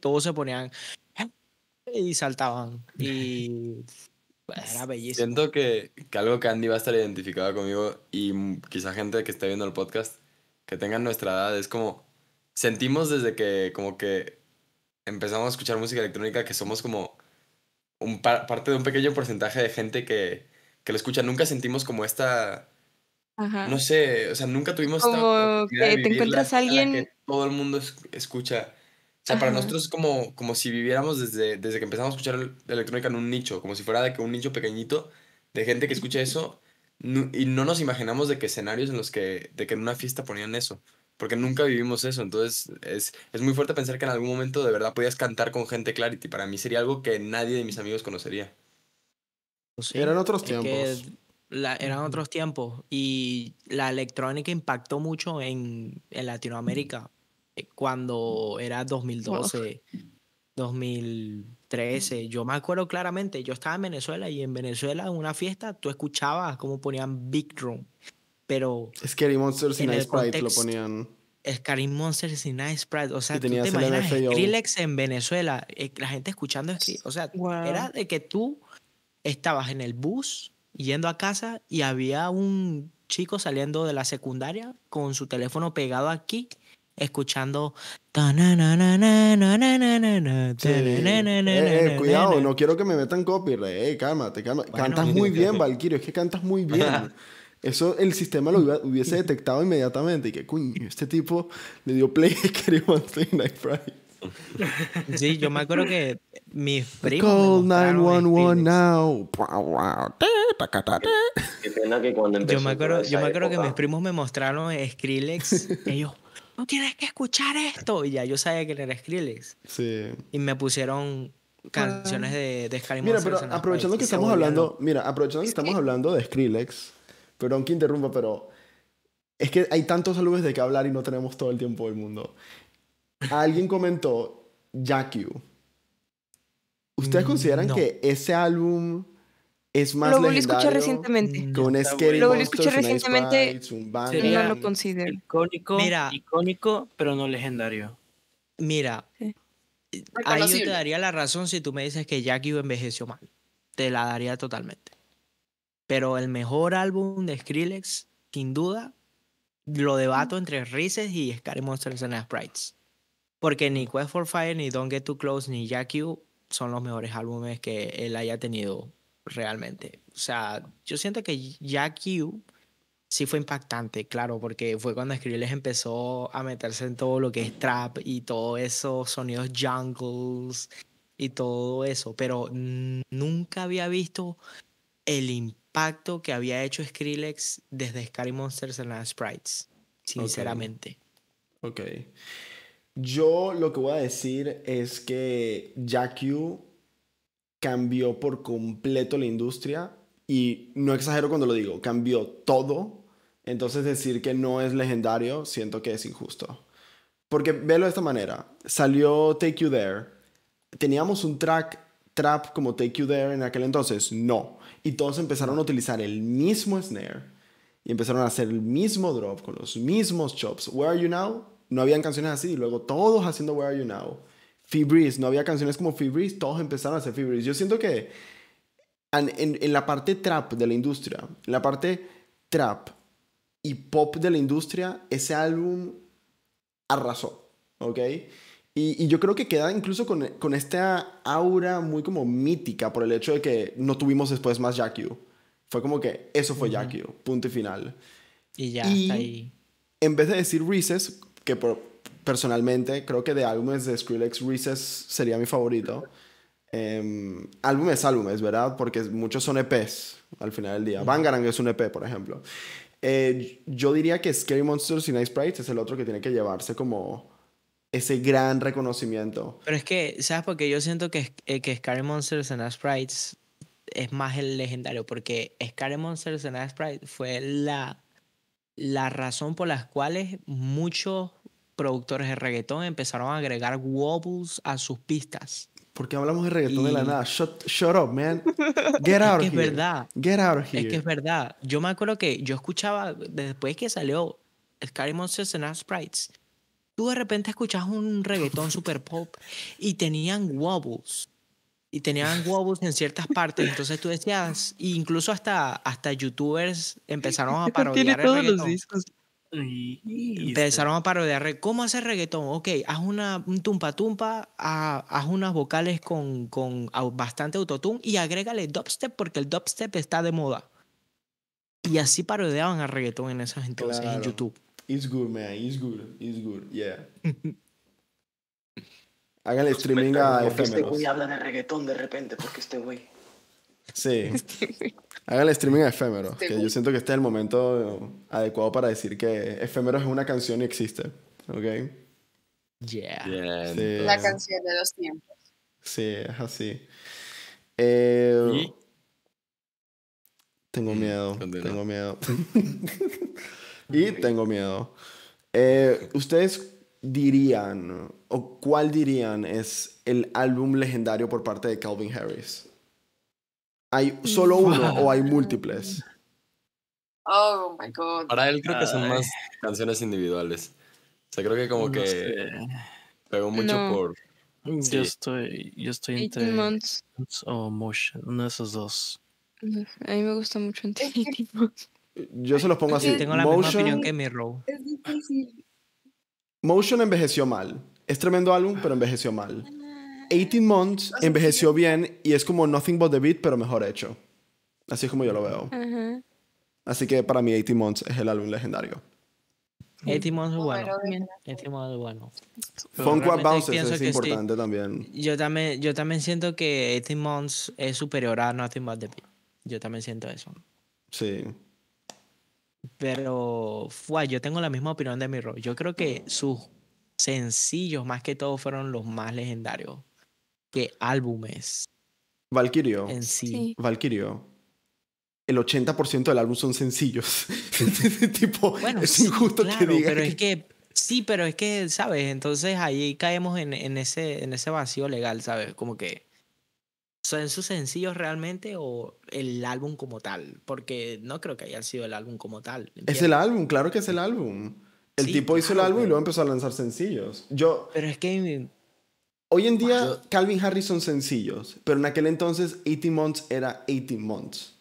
todos se ponían y saltaban y Pues, bellísimo. Siento que, que, algo que Andy va a estar identificado conmigo y quizá gente que esté viendo el podcast, que tengan nuestra edad, es como, sentimos desde que como que empezamos a escuchar música electrónica que somos como un parte de un pequeño porcentaje de gente que, que lo escucha. Nunca sentimos como esta... Ajá. No sé, o sea, nunca tuvimos... Como que te encuentras a alguien... todo el mundo escucha para nosotros es como, como si viviéramos desde, desde que empezamos a escuchar la electrónica en un nicho, como si fuera de que un nicho pequeñito de gente que escucha eso y no nos imaginamos de qué escenarios en los que, de que en una fiesta ponían eso, porque nunca vivimos eso, entonces es, muy fuerte pensar que en algún momento de verdad podías cantar con gente Clarity, para mí sería algo que nadie de mis amigos conocería. Pues eran otros tiempos. eran otros tiempos y la electrónica impactó mucho en, en Latinoamérica eh, cuando era 2012, 2013. Mm. Yo me acuerdo claramente, yo estaba en Venezuela y en Venezuela en una fiesta tú escuchabas cómo ponían Big Drum, pero... Scary Monsters y Nice Sprite lo ponían. Scary Monsters y Nice Sprite, o sea, tú te imaginas Skrillex en Venezuela, eh, la gente escuchando Skrillex, o sea, era de que tú estabas en el bus yendo a casa y había un chico saliendo de la secundaria con su teléfono pegado aquí escuchando. Eh, eh, cuidado, no quiero que me metan copyright. Eh, cálmate, cálmate. Bueno, cantas muy bien, Valkyrio, es que cantas muy bien. Eso el sistema lo hubiese detectado inmediatamente. Y que, coño, este tipo le dio play a Scary One Thing Night Friday. Sí, yo me acuerdo que mis primos. Call 911 now. Qué pena que cuando yo me acuerdo, yo me acuerdo que mis primos me mostraron Skrillex. Ellos tienes que escuchar esto. Y ya yo sabía que era Skrillex. Sí. Y me pusieron canciones de, de Mira, pero aprovechando que estamos hablando, mira, aprovechando que estamos hablando de Skrillex, perdón que interrumpa, pero es que hay tantos álbumes de que hablar y no tenemos todo el tiempo del mundo. Alguien comentó Jack ¿Ustedes mm, consideran que ese álbum es más lo volví recientemente mm, lo volví recientemente no lo considero icónico mira, icónico pero no legendario mira a ahí yo te daría la razón si tú me dices que Jackie envejeció mal te la daría totalmente pero el mejor álbum de Skrillex sin duda lo debato entre Rises y Scary Monsters and Sprites porque ni Quest for Fire ni Don't Get Too Close ni Jackie son los mejores álbumes que él haya tenido realmente. O sea, yo siento que Jack Q sí fue impactante, claro, porque fue cuando Skrillex empezó a meterse en todo lo que es trap y todo eso, sonidos jungles y todo eso, pero nunca había visto el impacto que había hecho Skrillex desde Scary Monsters en las Sprites, sinceramente. Ok. okay. Yo lo que voy a decir es que Jack U cambió por completo la industria y no exagero cuando lo digo, cambió todo. Entonces decir que no es legendario siento que es injusto. Porque velo de esta manera, salió Take You There, teníamos un track trap como Take You There en aquel entonces, no. Y todos empezaron a utilizar el mismo snare y empezaron a hacer el mismo drop con los mismos chops. Where Are You Now? No habían canciones así, luego todos haciendo Where Are You Now Fibris, no había canciones como Fibris, todos empezaron a hacer Fibris. Yo siento que en, la parte trap de la industria, en la parte trap y pop de la industria, ese álbum arrasó, ¿ok? Y, yo creo que queda incluso con, esta aura muy como mítica por el hecho de que no tuvimos después más Jack Fue como que eso fue uh punto y final. Y ya, está ahí. En vez de decir Reese's, que por, personalmente, creo que de álbumes de Skrillex, Recess sería mi favorito. Em, álbumes, álbumes, ¿verdad? Porque muchos son EPs al final del día. Bangarang es un EP, por ejemplo. Eh, yo diría que Scary Monsters y Nice Sprites es el otro que tiene que llevarse como ese gran reconocimiento. Pero es que, ¿sabes? Porque yo siento que, eh, que Scary Monsters and Sprites es más el legendario, porque Scary Monsters and Sprites fue la, la razón por las cuales muchos productores de reggaetón empezaron a agregar wobbles a sus pistas. Porque hablamos de reggaetón de la nada. Shut, up, man. Get out es here. Es verdad. Get out of here. Es que es verdad. Yo me acuerdo que yo escuchaba, después que salió Scary Monsters and Sprites, tú de repente escuchas un reggaetón super pop y tenían wobbles. Y tenían wobbles en ciertas partes. Entonces tú decías, incluso hasta, hasta youtubers empezaron a parodiar. el reggaetón. los discos empezaron este a parodiar, ¿cómo hacer reggaetón? Ok, haz una, un tumpa-tumpa, haz unas vocales con, con bastante autotune y agrégale dubstep porque el dubstep está de moda. Y así parodeaban a reggaetón en esas entonces en YouTube. It's good, man, it's good, it's good, yeah. Hagan streaming a este güey habla de reggaetón de repente, porque este güey. Sí. Este Hagan el streaming a Efémero, este que yo siento que este es el momento adecuado para decir que Efémero es una canción y existe, ¿ok? Yeah. La canción de los tiempos. Sí, es así. Eh, mm, tengo miedo, tengo miedo. y tengo miedo. ¿Ustedes dirían, o cuál dirían es el álbum legendario por parte de Calvin Harris? ¿Hay solo uno o hay múltiples? Oh my god. Para él creo que son más canciones individuales. O sea, creo que como que pegó mucho por. Yo estoy, yo estoy entre months. o Motion, uno de esos dos. A mí me gusta mucho entre Yo se los pongo así. Tengo la misma opinión que mi Es difícil. Motion envejeció mal. Es tremendo álbum, pero envejeció mal. 18 Months envejeció bien y es como Nothing But The Beat, pero mejor hecho. Así es como yo lo veo. Así que para mí 18 Months es el álbum legendario. 18 Months es bueno. 18 Months es bueno. Funk What Bounces es importante también. Yo también. Yo también siento que 18 Months es superior a Nothing But The Beat. Yo también siento eso. Sí. Pero, yo tengo la misma opinión de mi Miro. Yo creo que sus sencillos, más que todo, fueron los más legendarios. ¿Qué álbumes. Valkyrio. En sí. Valkyrio. El 80% del álbum son sencillos. tipo, bueno, es injusto que diga Pero es que. Sí, pero es que, ¿sabes? Entonces ahí caemos en, en, ese, en ese vacío legal, ¿sabes? Como que. ¿Son sus sencillos realmente o el álbum como tal? Porque no creo que haya sido el álbum como tal. Es el álbum, claro que es el álbum. El tipo hizo el álbum y luego empezó a lanzar sencillos. Yo... Pero es que Hoy en día, Calvin Harris son sencillos, pero en aquel entonces, 18 Months era 18 Months.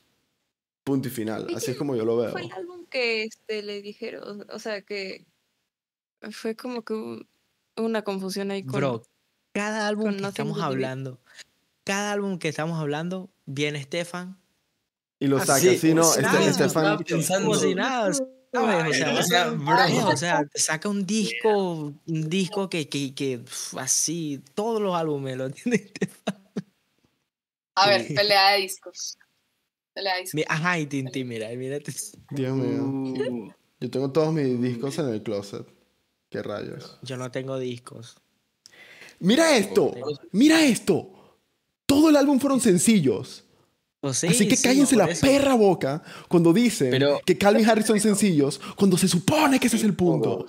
Punto y final. Así es como yo lo veo. Fue el álbum que este, le dijeron, o sea, que fue como que una confusión ahí con... cada álbum que estamos hablando, cada álbum que estamos hablando, viene Stefan. Y lo saca, sí, no, Estefan... Este, pensando. nada, o sea, o saca un disco, un disco que, que, así, todos los álbumes lo tienen. A ver, pelea de discos. Pelea Ajá, y Tinti, mira, mira Dios mío. Uh. Yo tengo todos mis discos en el closet. Qué rayos. Yo no tengo discos. Mira esto, mira esto. Todo el álbum fueron sencillos. Pues Así que cállense la perra boca cuando dicen que Calvin Harris son sencillos, cuando se supone que ese es el punto.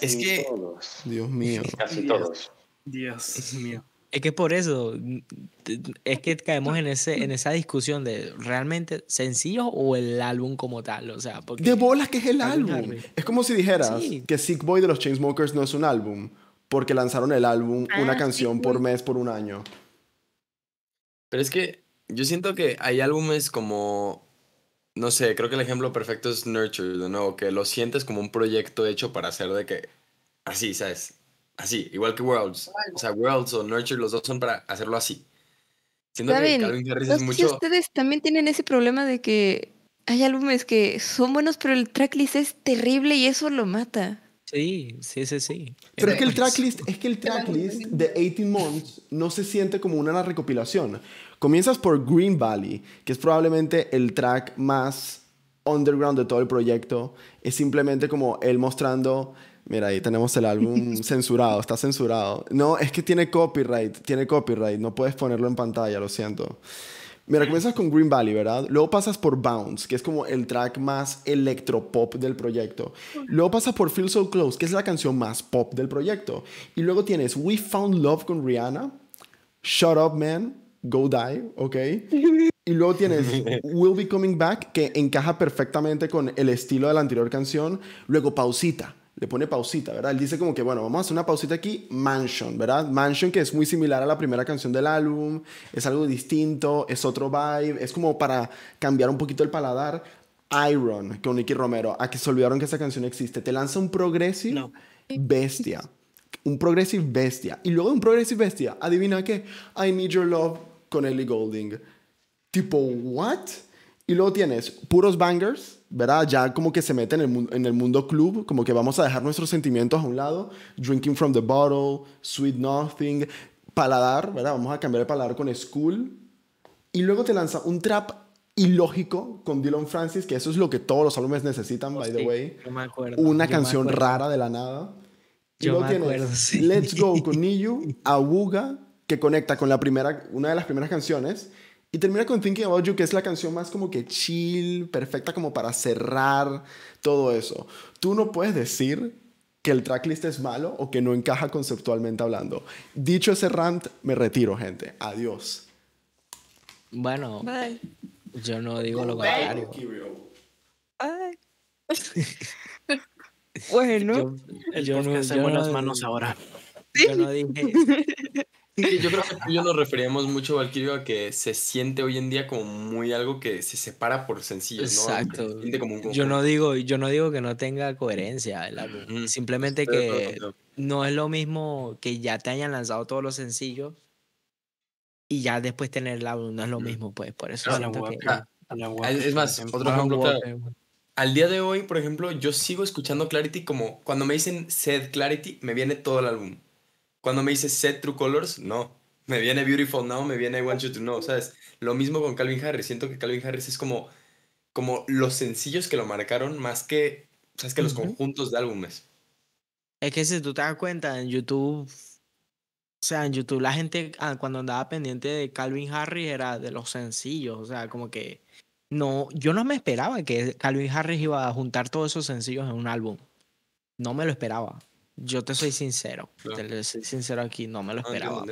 es que, todos. Dios mío. Casi todos. Dios, mío. Es que por eso, es que caemos en, ese, en esa discusión de realmente sencillo o el álbum como tal. O sea, de bolas que es el álbum. Es como si dijeras que Sick Boy de los Chainsmokers no es un álbum, porque lanzaron el álbum una ah, canción por mes por un año. Pero es que yo siento que hay álbumes como, no sé, creo que el ejemplo perfecto es Nurture, ¿no? nuevo, que lo sientes como un proyecto hecho para hacer de que, así, ¿sabes? Así, igual que Worlds. O sea, Worlds o Nurture, los dos son para hacerlo así. Siento ¿Saben? que Calvin Harris ustedes también tienen ese problema de que hay álbumes que son buenos, pero el tracklist es terrible y eso lo mata. Sí, sí, sí, sí. Pero que el tracklist, es que el tracklist de 18 Months no se siente como una recopilación. Comienzas por Green Valley, que es probablemente el track más underground de todo el proyecto. Es simplemente como él mostrando, mira, ahí tenemos el álbum censurado, está censurado. No, es que tiene copyright, tiene copyright, no puedes ponerlo en pantalla, lo siento. Mira, comienzas con Green Valley, ¿verdad? Luego pasas por Bounce, que es como el track más electropop del proyecto. Luego pasas por Feel So Close, que es la canción más pop del proyecto. Y luego tienes We Found Love con Rihanna, Shut Up Man, Go Die, ¿ok? Y luego tienes Will Be Coming Back, que encaja perfectamente con el estilo de la anterior canción. Luego Pausita, le pone pausita, ¿verdad? Él dice como que, bueno, vamos a hacer una pausita aquí, Mansion, ¿verdad? Mansion que es muy similar a la primera canción del álbum, es algo distinto, es otro vibe, es como para cambiar un poquito el paladar. Iron, con Nicky Romero, a que se olvidaron que esa canción existe, te lanza un progressive bestia. Un progressive bestia. Y luego de un progressive bestia, adivina qué, I Need Your Love con Ellie Golding. Tipo, ¿what? Y luego tienes puros bangers, ¿verdad? Ya como que se mete en el, mundo, club, como que vamos a dejar nuestros sentimientos a un lado. Drinking from the bottle, Sweet Nothing, paladar, ¿verdad? Vamos a cambiar el paladar con School. Y luego te lanza un trap ilógico con Dylan Francis, que eso es lo que todos los álbumes necesitan, by the way. Una canción rara de la nada. Y luego tienes Let's Go con Niyu, Abuga, que conecta con la primera, una de las primeras canciones. Y termina con Thinking About You, que es la canción más como que chill, perfecta como para cerrar todo eso. Tú no puedes decir que el tracklist es malo o que no encaja conceptualmente hablando. Dicho ese rant, me retiro, gente. Adiós. Bueno, yo no digo lo contrario. bueno, yo, no, yo no, las manos ahora. Yo no dije. yo creo que tú y yo nos referíamos mucho, Valkyrio, a que se siente hoy en día como muy algo que se separa por sencillos, Exacto. como un yo, no digo, yo no digo que no tenga coherencia el álbum, simplemente que no, es lo mismo que ya te hayan lanzado todos los sencillos y ya después tener el álbum, no es lo mismo, pues, por eso que... es más, otro ejemplo Al día de hoy, por ejemplo, yo sigo escuchando Clarity como cuando me dicen Sed Clarity, me viene todo el álbum. Cuando me dice set true colors, no. Me viene beautiful now, me viene I want you to know, ¿sabes? Lo mismo con Calvin Harris. Siento que Calvin Harris es como, como los sencillos que lo marcaron más que, ¿sabes? Que los conjuntos de álbumes. Es que si tú te das cuenta, en YouTube, o sea, en YouTube la gente ah, cuando andaba pendiente de Calvin Harris era de los sencillos, o sea, como que no, yo no me esperaba que Calvin Harris iba a juntar todos esos sencillos en un álbum. No me lo esperaba. Yo te soy sincero. Ah, te soy sincero aquí. No me lo ah, esperaba.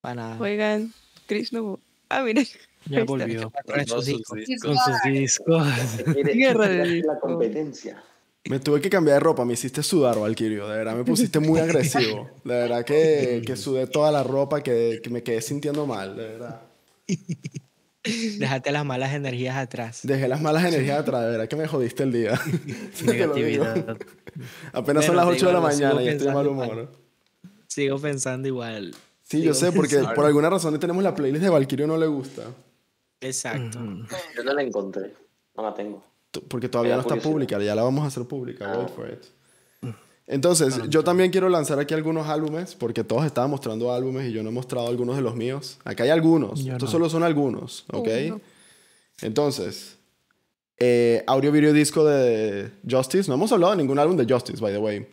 para, nada. Oigan, Chris no. Ah, mire Ya volvió. Con sus discos. Con sus discos. la competencia. Me tuve que cambiar de ropa, me hiciste sudar, Valkyrio. De verdad, me pusiste muy agresivo. De verdad que, que sudé toda la ropa, que, que me quedé sintiendo mal, de verdad. Déjate las malas energías atrás. Dejé las malas energías atrás, de verdad que me jodiste el día. Negatividad. Apenas son las 8 de la mañana y estoy mal humor. Sigo pensando igual. Sí, yo sé, porque por alguna razón tenemos la playlist de Valkyrio no le gusta. Exacto. Yo no la encontré, no la tengo. Porque todavía no está pública, ya la vamos a hacer pública. Ah, entonces, yo también quiero lanzar aquí algunos álbumes, porque todos estaban mostrando álbumes y yo no he mostrado algunos de los míos. Acá hay algunos, estos solo son algunos, ¿ok? Entonces, eh, audio video disco de Justice. No hemos hablado de ningún álbum de Justice, by the way.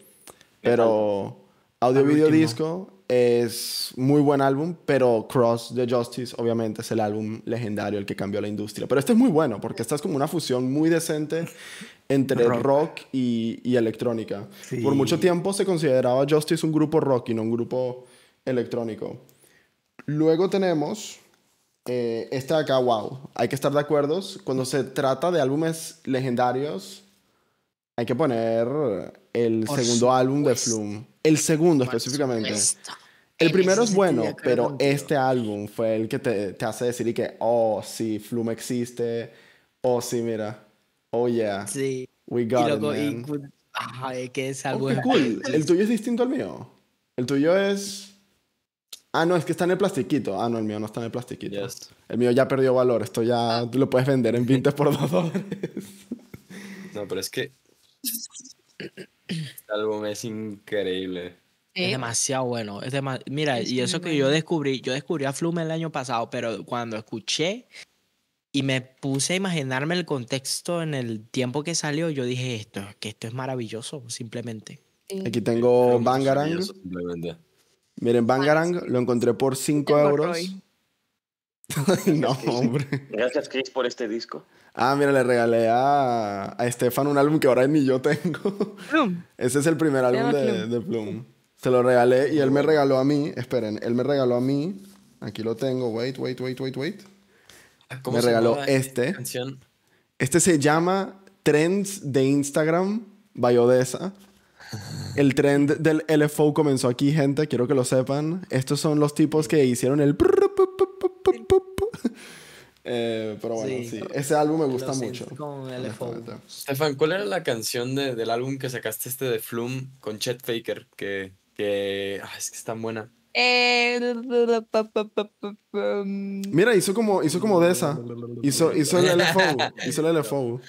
Pero audio video disco es muy buen álbum, pero Cross the Justice obviamente es el álbum legendario, el que cambió la industria. Pero este es muy bueno porque esta es como una fusión muy decente entre rock, y, electrónica. Por mucho tiempo se consideraba Justice un grupo rock y no un grupo electrónico. Luego tenemos eh, esta de acá, wow. Hay que estar de acuerdo, cuando se trata de álbumes legendarios, hay que poner el segundo álbum de Flume. El segundo específicamente. El primero es bueno, pero este álbum fue el que te, te, hace decir y que, oh, sí, Flume existe. Oh, sí, mira. Oh, yeah. Sí. We got it, es algo... cool. ¿El tuyo es distinto al mío? El tuyo es... Ah, no, es que está en el plastiquito. Ah, no, el mío no está en el plastiquito. El mío ya perdió valor. Esto ya ah. lo puedes vender en 20 por 2 dólares. No, pero es que... Este álbum es increíble. Es demasiado bueno. Es Mira, y eso que yo descubrí, yo descubrí a Flume el año pasado, pero cuando escuché y me puse a imaginarme el contexto en el tiempo que salió, yo dije esto, que esto es maravilloso, simplemente. Aquí tengo Bangarang. Miren, Bangarang lo encontré por 5 euros. no, hombre. Gracias, Chris, por este disco. Ah, mira, le regalé a, a Estefan un álbum que ahora ni yo tengo. Plum. Ese es el primer álbum de, bloom de Se lo regalé y él me regaló a mí. Esperen, él me regaló a mí. Aquí lo tengo. Wait, wait, wait, wait, wait. me regaló este. Este se llama Trends de Instagram by El trend del LFO comenzó aquí, gente. Quiero que lo sepan. Estos son los tipos que hicieron el. Eh, pero bueno, sí. Ese álbum me gusta mucho. Stefan, ¿cuál era la canción de, del álbum que sacaste este de Flum con Chet Faker? Que, que ah, es que es tan buena. Eh, Mira, hizo como, hizo como de esa. Hizo, hizo el LFO. hizo el LFO.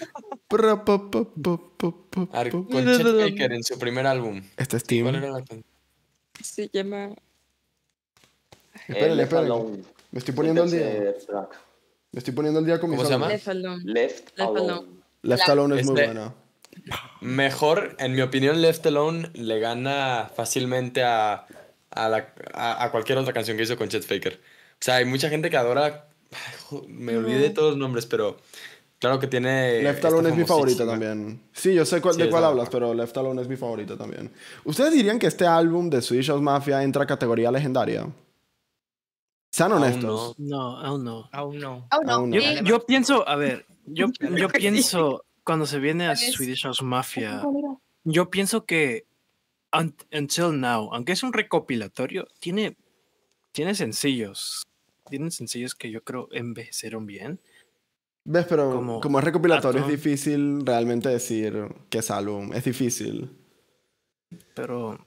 con Chet Faker en su primer álbum. Este es Steam. ¿Cuál era la Se llama. Espérenle, espérenle. Me estoy poniendo el día. Este me estoy poniendo el día con mi ¿Cómo se llama? Left Alone. Left, Alone. Left Alone es este, muy buena. Mejor, en mi opinión, Left Alone le gana fácilmente a, a, la- a- cualquier otra canción que hizo con Chet Faker. O sea, hay mucha gente que adora. Me olvidé de todos los nombres, pero claro que tiene. Left Alone es mi favorita también. Sí, yo sé de cuál hablas, pero Left Alone es mi favorita también. ¿Ustedes dirían que este álbum de Swedish House Mafia entra a categoría legendaria? Sean honestos. No, aún no. Aún no. Yo, pienso, a ver, yo, yo pienso cuando se viene a Swedish House Mafia, yo pienso que Until Now, aunque es un recopilatorio, tiene, tiene sencillos. Tienen sencillos que yo creo envejecieron bien. ¿Ves? Pero como, es recopilatorio, es difícil realmente decir que es álbum. Es difícil. Pero.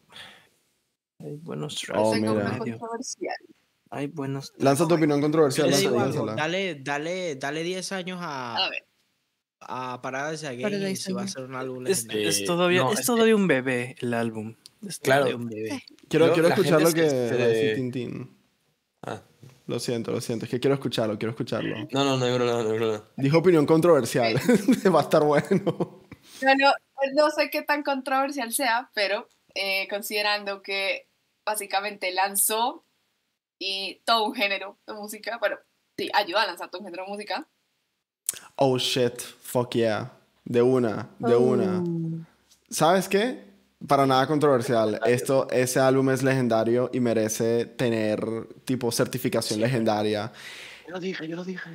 Hay buenos oh, tracks. Lanza tu opinión controversial. dale, 10 años a. A ver a y si va a ser un álbum es, es de un bebé el álbum. Es claro. Un bebé. Quiero, escuchar lo que. Tintín. Ah. Lo siento, lo siento. Es que quiero escucharlo, quiero escucharlo. No, no, no, no, Dijo opinión controversial. va a estar bueno. no sé qué tan controversial sea, pero eh, considerando que básicamente lanzó y todo un género de música, pero sí ayuda a lanzar todo un género de música. Oh shit, fuck yeah. De una, de oh. una. ¿Sabes qué? Para nada controversial. Esto, ese álbum es legendario y merece tener tipo certificación legendaria. Yo lo dije, yo lo dije.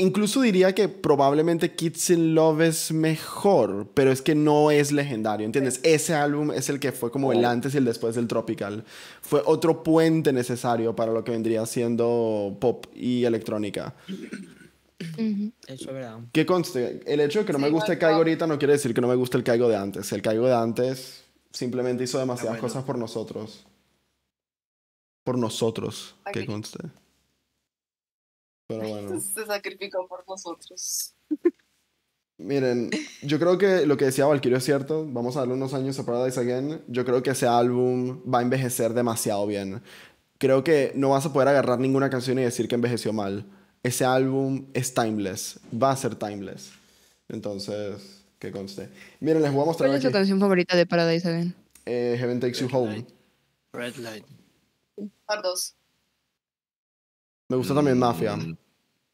Incluso diría que probablemente Kids in Love es mejor, pero es que no es legendario, ¿entiendes? Ese álbum es el que fue como el oh. antes y el después del Tropical. Fue otro puente necesario para lo que vendría siendo pop y electrónica. Eso es verdad. Que conste, el hecho de que no me guste el Caigo ahorita no quiere decir que no me guste el Caigo de antes. El Caigo de antes simplemente hizo demasiadas cosas por nosotros. Por nosotros, que conste. Pero bueno. Se sacrificó por nosotros. Miren, yo creo que lo que decía Valkyrie es cierto. Vamos a darle unos años a Paradise Again. Yo creo que ese álbum va a envejecer demasiado bien. Creo que no vas a poder agarrar ninguna canción y decir que envejeció mal. Ese álbum es timeless. Va a ser timeless. Entonces, que conste. Miren, les voy a mostrar. ¿Cuál es tu canción favorita de Paradise Again? Eh, Heaven Takes You Home. Red Light. Por dos. Me gusta también Mafia. Mm.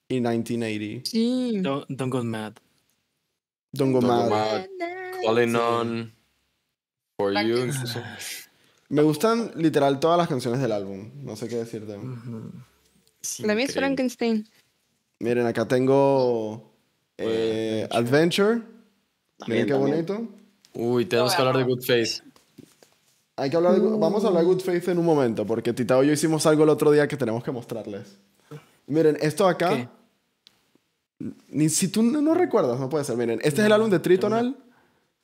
Y 1980. Sí. Don't, go mad. Don't go mad. Calling on for you. Me gustan literal todas las canciones del álbum. No sé qué decirte. de La mía es Frankenstein. Miren, acá tengo eh, Adventure. Miren qué bonito. Uy, tenemos que hablar de Good Face que Vamos a hablar de Good mm. Faith en un momento, porque Titao y yo hicimos algo el otro día que tenemos que mostrarles. Miren, esto acá. Ni si tú no, recuerdas, no puede ser. Miren, este es el álbum de Tritonal,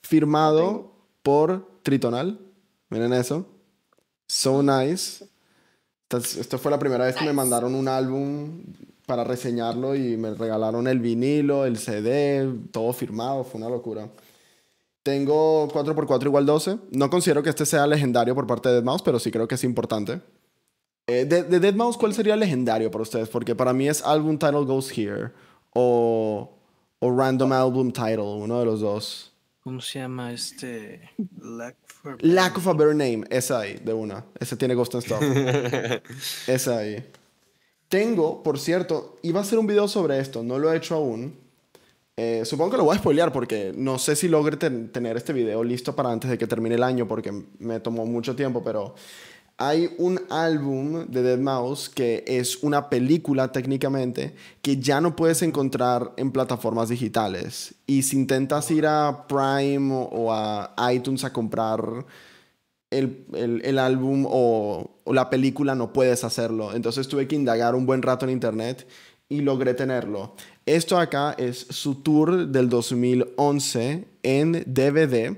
firmado por Tritonal. Miren eso. So nice. Esto fue la primera vez que me mandaron un álbum para reseñarlo y me regalaron el vinilo, el CD, todo firmado. Fue una locura. Tengo 4x4 igual 12. No considero que este sea legendario por parte de Deadmau5, pero sí creo que es importante. Eh, de, de Deadmau5, ¿cuál sería legendario para ustedes? Porque para mí es álbum Title Goes Here o, o Random Album Title, uno de los dos. ¿Cómo se llama este? Lack, of a Better Name. Esa ahí, de una. Ese tiene Ghost and Stuff. Esa ahí. Tengo, por cierto, iba a hacer un video sobre esto, no lo he hecho aún. Eh, supongo que lo voy a spoilear porque no sé si logre tener este video listo para antes de que termine el año porque me tomó mucho tiempo, pero hay un álbum de Dead Mouse que es una película técnicamente que ya no puedes encontrar en plataformas digitales. Y si intentas ir a Prime o a iTunes a comprar el, álbum o, o la película, no puedes hacerlo. Entonces tuve que indagar un buen rato en internet y logré tenerlo. Esto acá es su tour del 2011 en DVD.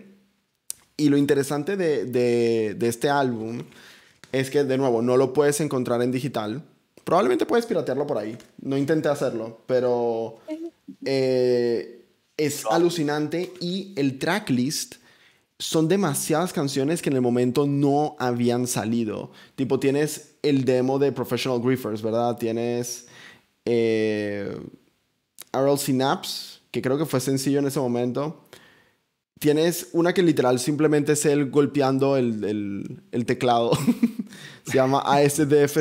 Y lo interesante de, de, este álbum es que, de nuevo, no lo puedes encontrar en digital. Probablemente puedes piratearlo por ahí. No intenté hacerlo, pero eh, es alucinante. Y el tracklist son demasiadas canciones que en el momento no habían salido. Tipo, tienes el demo de Professional Griefers, ¿verdad? Tienes eh, Synapse, que creo que fue sencillo en ese momento. Tienes una que literal simplemente es él golpeando el, teclado. Se llama ASDF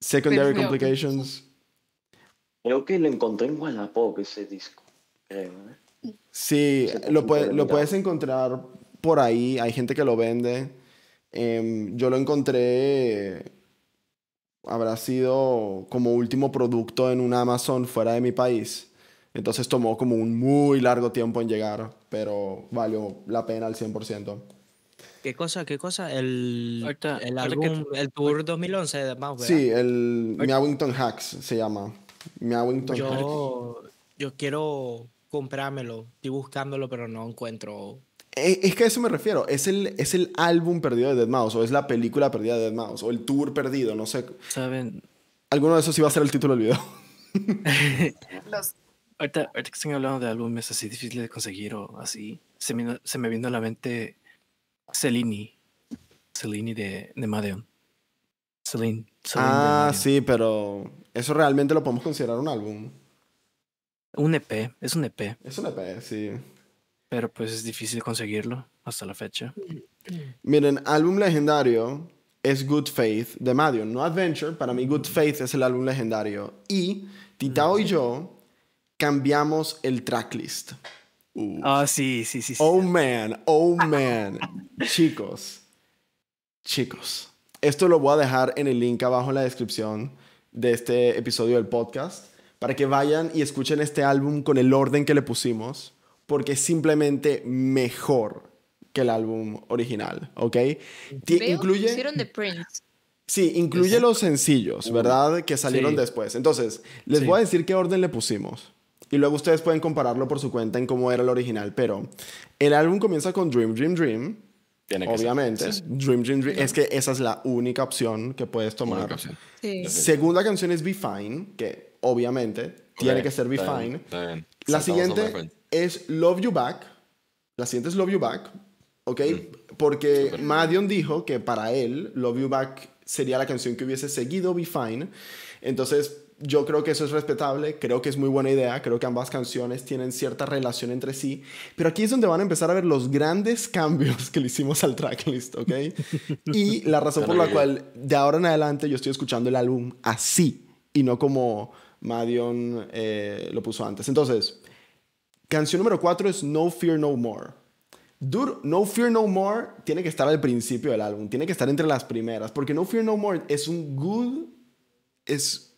Secondary Complications. Creo que lo encontré en Wallapop ese disco. ¿eh? Sí, eh, lo, puedes encontrar por ahí. Hay gente que lo vende. Em, yo lo encontré habrá sido como último producto en un Amazon fuera de mi país. Entonces tomó como un muy largo tiempo en llegar, pero valió la pena al 100%. ¿Qué cosa? ¿Qué cosa? El, el Tour 2011 de Mouse, Sí, el Meowington Hacks se llama. Meowington yo, Hacks. Yo quiero comprármelo. Estoy buscándolo, pero no encuentro eh, es que a eso me refiero. Es el, es el álbum perdido de Dead Mouse, o es la película perdida de Dead Mouse, o el tour perdido, no sé. Saben. Alguno de esos sí va a ser el título del video. ahorita, ahorita, que estoy hablando de álbumes así difíciles de conseguir o así, se me, se me vino a la mente Cellini. Cellini de, de Madeon. Celine, ah, sí, pero eso realmente lo podemos considerar un álbum. Un EP, es un EP. Es un EP, sí. Pero pues es difícil conseguirlo hasta la fecha. Miren, álbum legendario es Good Faith de Madion, no Adventure. Para mí Good Faith es el álbum legendario. Y Titao y yo cambiamos el tracklist. Ah, oh, sí, sí, sí. Oh, man, oh, man. chicos, chicos. Esto lo voy a dejar en el link abajo en la descripción de este episodio del podcast para que vayan y escuchen este álbum con el orden que le pusimos porque es simplemente mejor que el álbum original, ¿ok? Veo incluye... Que hicieron Prince. Sí, incluye los sencillos, ¿verdad? Que salieron después. Entonces, les voy a decir qué orden le pusimos. Y luego ustedes pueden compararlo por su cuenta en cómo era el original. Pero el álbum comienza con Dream, Dream, Dream. Tiene que Obviamente. Ser. Dream, Dream, Dream. Es que esa es la única opción que puedes tomar. Segunda canción es Be Fine, que obviamente tiene que ser Be Fine. La siguiente es Love You Back. La siguiente es Love You Back. ¿Ok? Mm. Porque Madion dijo que para él Love You Back sería la canción que hubiese seguido Be Fine. Entonces, yo creo que eso es respetable, creo que es muy buena idea, creo que ambas canciones tienen cierta relación entre sí, pero aquí es donde van a empezar a ver los grandes cambios que le hicimos al tracklist, ¿ok? y la razón por la cual de ahora en adelante yo estoy escuchando el álbum así y no como Madion eh, lo puso antes. Entonces, Canción número cuatro es No Fear No More. Dude, No Fear No More tiene que estar al principio del álbum, tiene que estar entre las primeras, porque No Fear No More es un good, es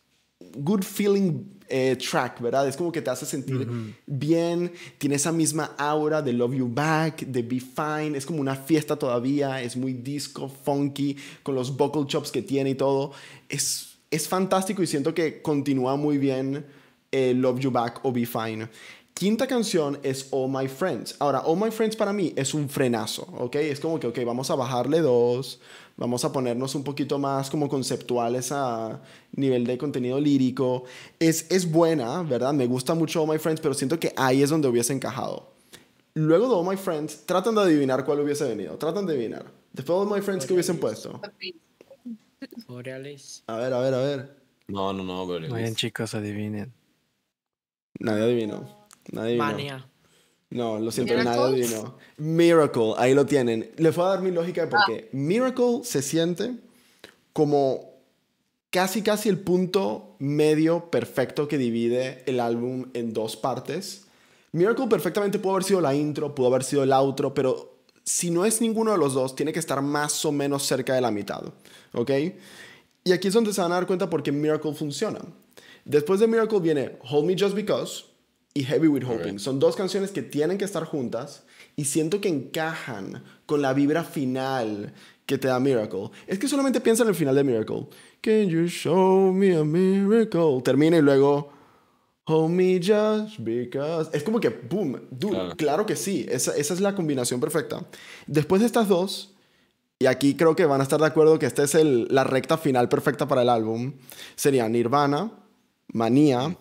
good feeling eh, track, ¿verdad? Es como que te hace sentir bien, tiene esa misma aura de Love You Back, de Be Fine, es como una fiesta todavía, es muy disco, funky, con los vocal chops que tiene y todo. Es, es fantástico y siento que continúa muy bien eh, Love You Back o Be Fine. Quinta canción es All My Friends. Ahora, All My Friends para mí es un frenazo, ¿ok? Es como que, ok, vamos a bajarle dos, vamos a ponernos un poquito más como conceptuales a nivel de contenido lírico. Es, buena, ¿verdad? Me gusta mucho All My Friends, pero siento que ahí es donde hubiese encajado. Luego de All My Friends, tratan de adivinar cuál hubiese venido, tratan de adivinar. Después de All My Friends, ¿qué hubiesen puesto? A ver, a ver, a ver. No, no, no, Muy bien chicos, adivinen. Nadie adivinó. Mania. No, lo siento, nadie vino. Miracle, ahí lo tienen. Les voy a dar mi lógica de por qué. Ah. Miracle se siente como casi casi el punto medio perfecto que divide el álbum en dos partes. Miracle perfectamente pudo haber sido la intro, pudo haber sido el outro, pero si no es ninguno de los dos, tiene que estar más o menos cerca de la mitad, ¿ok? Y aquí es donde se van a dar cuenta por qué Miracle funciona. Después de Miracle viene Hold Me Just Because, y Heavy With Hoping. Son dos canciones que tienen que estar juntas y siento que encajan con la vibra final que te da Miracle. Es que solamente piensa en el final de Miracle. Can you show me a miracle? Termina y luego. Homie, just because. Es como que, boom, dude, claro, que sí. Esa, esa, es la combinación perfecta. Después de estas dos, y aquí creo que van a estar de acuerdo que esta es el, la recta final perfecta para el álbum, serían Nirvana, Manía, mm.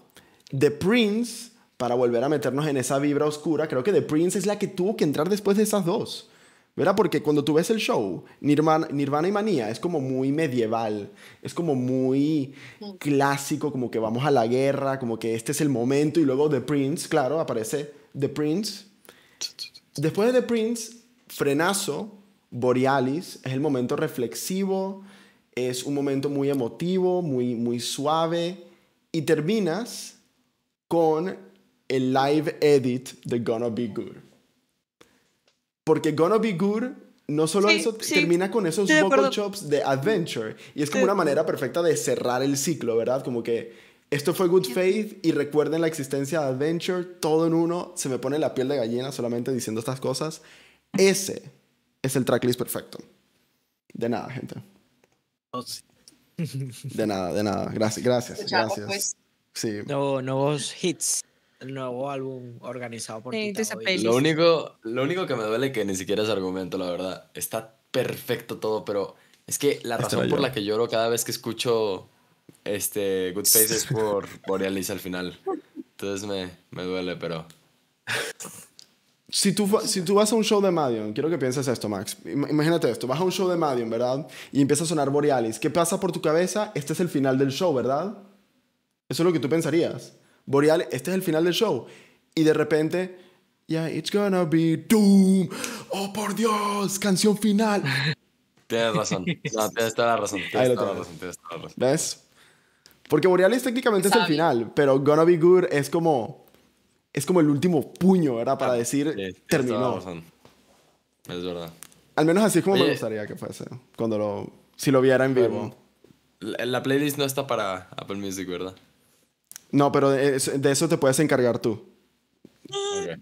The Prince para volver a meternos en esa vibra oscura. Creo que The Prince es la que tuvo que entrar después de esas dos. ¿Verdad? Porque cuando tú ves el show, Nirvana, Nirvana y Manía es como muy medieval, es como muy mm. clásico, como que vamos a la guerra, como que este es el momento y luego The Prince, claro, aparece The Prince. Después de The Prince, frenazo, Borealis, es el momento reflexivo, es un momento muy emotivo, muy, muy suave y terminas con el live edit de Gonna Be Good. Porque Gonna Be Good no solo eso termina con esos vocal chops de Adventure y es como una manera perfecta de cerrar el ciclo, ¿verdad? Como que esto fue Good Faith y recuerden la existencia de Adventure, todo en uno, se me pone la piel de gallina solamente diciendo estas cosas. Ese es el tracklist perfecto. De nada, gente. Oh, de nada, de nada. Gracias, gracias, gracias. Pues. Sí. No, nuevos hits el nuevo álbum organizado por sí, Lo único, lo único que me duele que ni siquiera es argumento, la verdad. Está perfecto todo, pero es que la este razón por la que lloro cada vez que escucho este Good Face es por Borealis al final. Entonces me, duele, pero... Si tú, si tú vas a un show de Madion, quiero que pienses esto, Max. Imagínate esto, vas a un show de Madion, ¿verdad? Y empieza a sonar Borealis. ¿Qué pasa por tu cabeza? Este es el final del show, ¿verdad? Eso es lo que tú pensarías. Boreal, este es el final del show. Y de repente, yeah, it's gonna be doom. Oh, por Dios, canción final. Tienes razón. tienes toda la razón. toda la razón, ¿Ves? Porque Borealis técnicamente es el final, pero Gonna Be Good es como. Es como el último puño, ¿verdad? Para decir terminó. Es verdad. Al menos así es como me gustaría que fuese. Cuando lo. Si lo viera en vivo. la playlist no está para Apple Music, ¿verdad? No, pero de eso, te puedes encargar tú.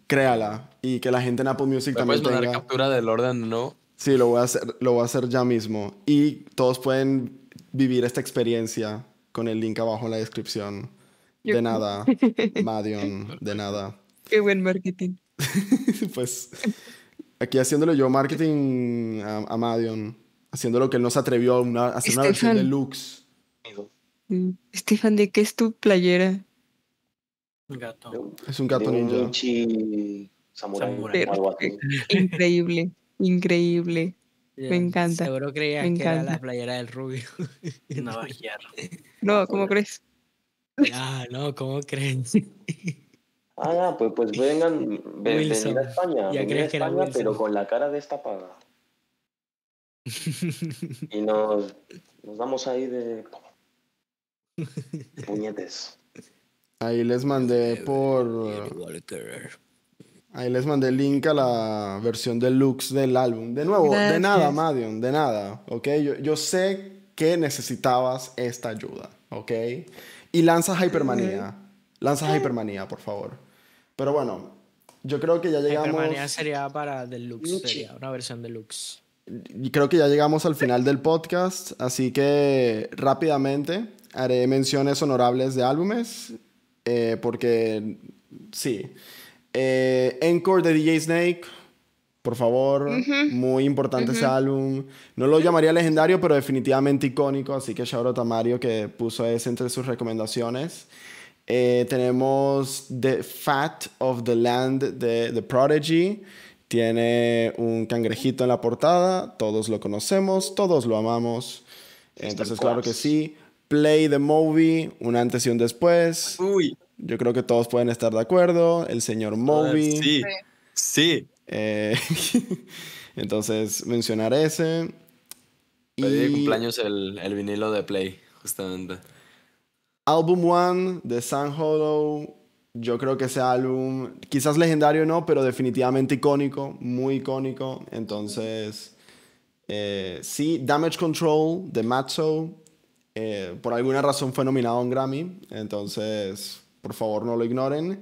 Créala. Y que la gente en Apple Music también. Puedes mandar captura del orden, ¿no? Sí, lo voy, a hacer, lo voy a hacer ya mismo. Y todos pueden vivir esta experiencia con el link abajo en la descripción. De nada, Madion, de nada. Qué buen marketing. pues aquí haciéndolo yo marketing a, Madion, haciendo lo que él no se atrevió a, hacer una versión deluxe. Estefan, mm. ¿de qué es tu playera? Gato. Es un gato ninja. Un samurai. increíble, increíble. me encanta. Seguro creía que encanta. la playera del rubio. no, ¿cómo crees? Ah, no, ¿cómo creen? Ah, pues, pues vengan, a España. Ya a España, pero con la cara de esta paga. y nos, nos vamos ahí de... Puñetes. Ahí les mandé por. Ahí les mandé el link a la versión deluxe del álbum. De nuevo, de nada, Madion, de nada. ¿Ok? Yo, sé que necesitabas esta ayuda. ¿Ok? Y lanza Hypermanía. Lanza Hypermanía, por favor. Pero bueno, yo creo que ya llegamos. Hypermanía sería para deluxe, sería una versión deluxe. Y creo que ya llegamos al final del podcast. Así que rápidamente haré menciones honorables de álbumes, eh, porque sí. Eh, Encore de DJ Snake, por favor, muy importante ese álbum. No lo llamaría legendario, pero definitivamente icónico, así que shout a Mario que puso ese entre sus recomendaciones. Eh, tenemos The Fat of the Land de The Prodigy. Tiene un cangrejito en la portada, todos lo conocemos, todos lo amamos. Entonces, claro que sí. Play the Movie, un antes y un después. Uy. Yo creo que todos pueden estar de acuerdo. El señor ah, Moby. sí. Sí. Eh, entonces, mencionar ese. Pedí y... cumpleaños el, vinilo de Play, justamente. Album One de Sun Hollow. Yo creo que ese álbum, quizás legendario no, pero definitivamente icónico, muy icónico. Entonces, eh, sí, Damage Control de Matzo eh, por alguna razón fue nominado a un Grammy, entonces por favor no lo ignoren.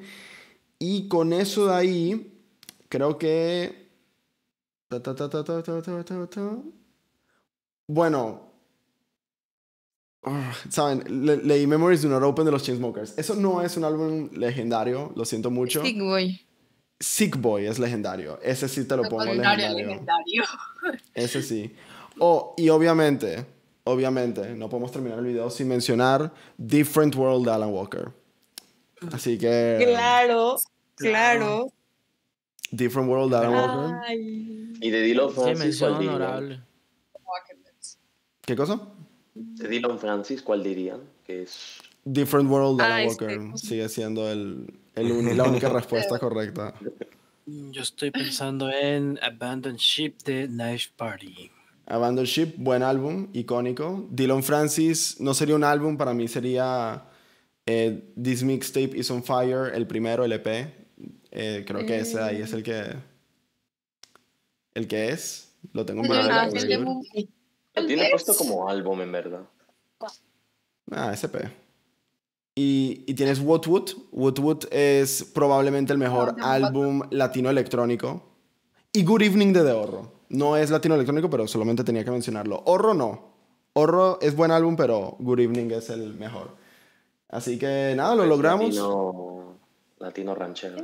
Y con eso de ahí, creo que... Bueno, Saben, Le leí Memories do Not Open de los Chainsmokers. Eso no es un álbum legendario, lo siento mucho. Sick Boy. Sick Boy es legendario. Ese sí te lo, pongo legendario. legendario. Ese sí. Oh, y obviamente, obviamente, no podemos terminar el video sin mencionar Different World de Alan Walker. Así que. Claro, claro. Different World de Alan Walker. Y de Dylan Francis. ¿Qué, cosa? De Dylan Francis, ¿cuál dirían? Que es. Different World de Alan Walker. Sigue siendo el, la única respuesta correcta. Yo estoy pensando en Abandoned Ship de Knife Party. Abandon Ship, buen álbum, icónico. Dylan Francis no sería un álbum, para mí sería eh, This Mixtape Is On Fire, el primero, el EP. Eh, creo que ese ahí es el que... El que es. Lo tengo en verdad. tiene puesto como álbum, en verdad. Ah, SP. Y, y tienes Woodwood, Woodwood es probablemente el mejor álbum latino electrónico. Y Good Evening de Dehorro. No es latino electrónico, pero solamente tenía que mencionarlo. Horro no. Horro es buen álbum, pero Good Evening es el mejor. Así que nada, lo pues logramos. Latino, ranchero.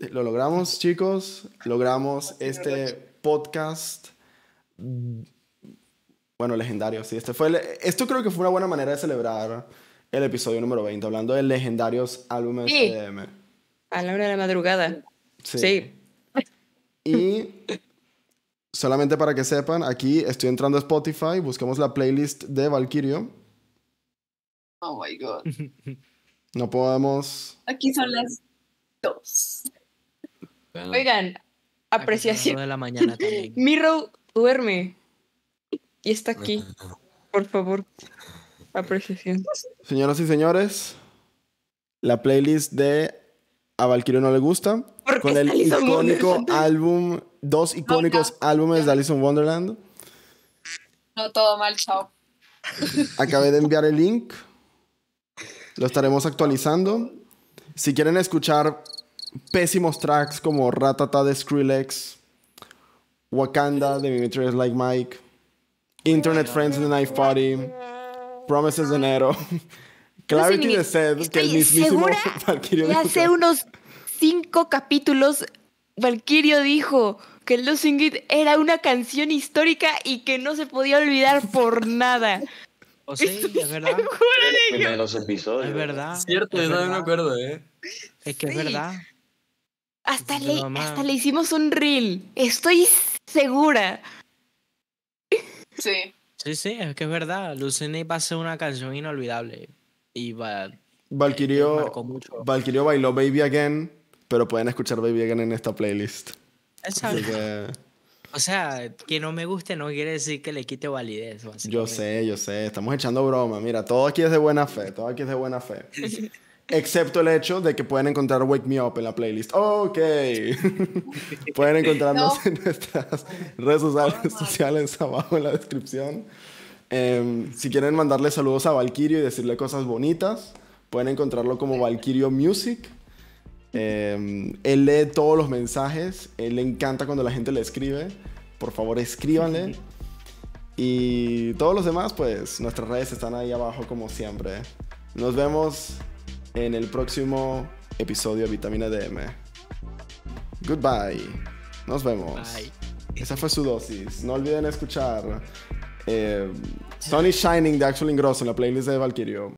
Eh, lo logramos, chicos. Logramos este podcast. Mm, bueno, legendario, sí. Este fue esto creo que fue una buena manera de celebrar el episodio número 20, hablando de legendarios álbumes de DM. E A la hora de la madrugada. sí. Y solamente para que sepan, aquí estoy entrando a Spotify, buscamos la playlist de Valkyrio. Oh my god. No podemos. Aquí son las dos. Oigan, apreciación. Miro duerme. Y está aquí. Por favor. Apreciación. Señoras y señores, la playlist de A Valkyrio no le gusta. Con el icónico álbum dos icónicos álbumes de Alice in Wonderland. No, todo mal, chao. Acabé de enviar el link. Lo estaremos actualizando. Si quieren escuchar pésimos tracks como Ratata de Skrillex, Wakanda de Dimitrius Like Mike, Internet Friends in the Knife Party, Promises de Nero, Clarity de Sed, que es el mismísimo Y hace unos cinco capítulos Valkyrio dijo que Losing It era una canción histórica y que no se podía olvidar por nada. O sea, es verdad. De los episodios. Es verdad. Cierto, no me acuerdo, ¿eh? Es que es verdad. Hasta le, hasta le hicimos un reel. Estoy segura. Sí. Sí, sí, es que es verdad. Losing It va a ser una canción inolvidable. Y va. Eh, Valkyrio, Valkyrio bailó Baby Again pero pueden escuchar Baby Again en esta playlist. O sea, que no me guste no quiere decir que le quite validez. Yo sé, yo sé. Estamos echando broma. Mira, todo aquí es de buena fe. Todo aquí es de buena fe. Excepto el hecho de que pueden encontrar Wake Me Up en la playlist. Ok. pueden encontrarnos en nuestras redes sociales, abajo en la descripción. Em, si quieren mandarle saludos a Valkyrio y decirle cosas bonitas, pueden encontrarlo como Valkyrio Music Em, él lee todos los mensajes, él le encanta cuando la gente le escribe. Por favor, escríbanle. Y todos los demás, pues nuestras redes están ahí abajo como siempre. Nos vemos en el próximo episodio de Vitamina DM. Goodbye. Nos vemos. Esa fue su dosis. No olviden escuchar eh, Sunny Shining de Actual Ingrosso en la playlist de Valkyrio.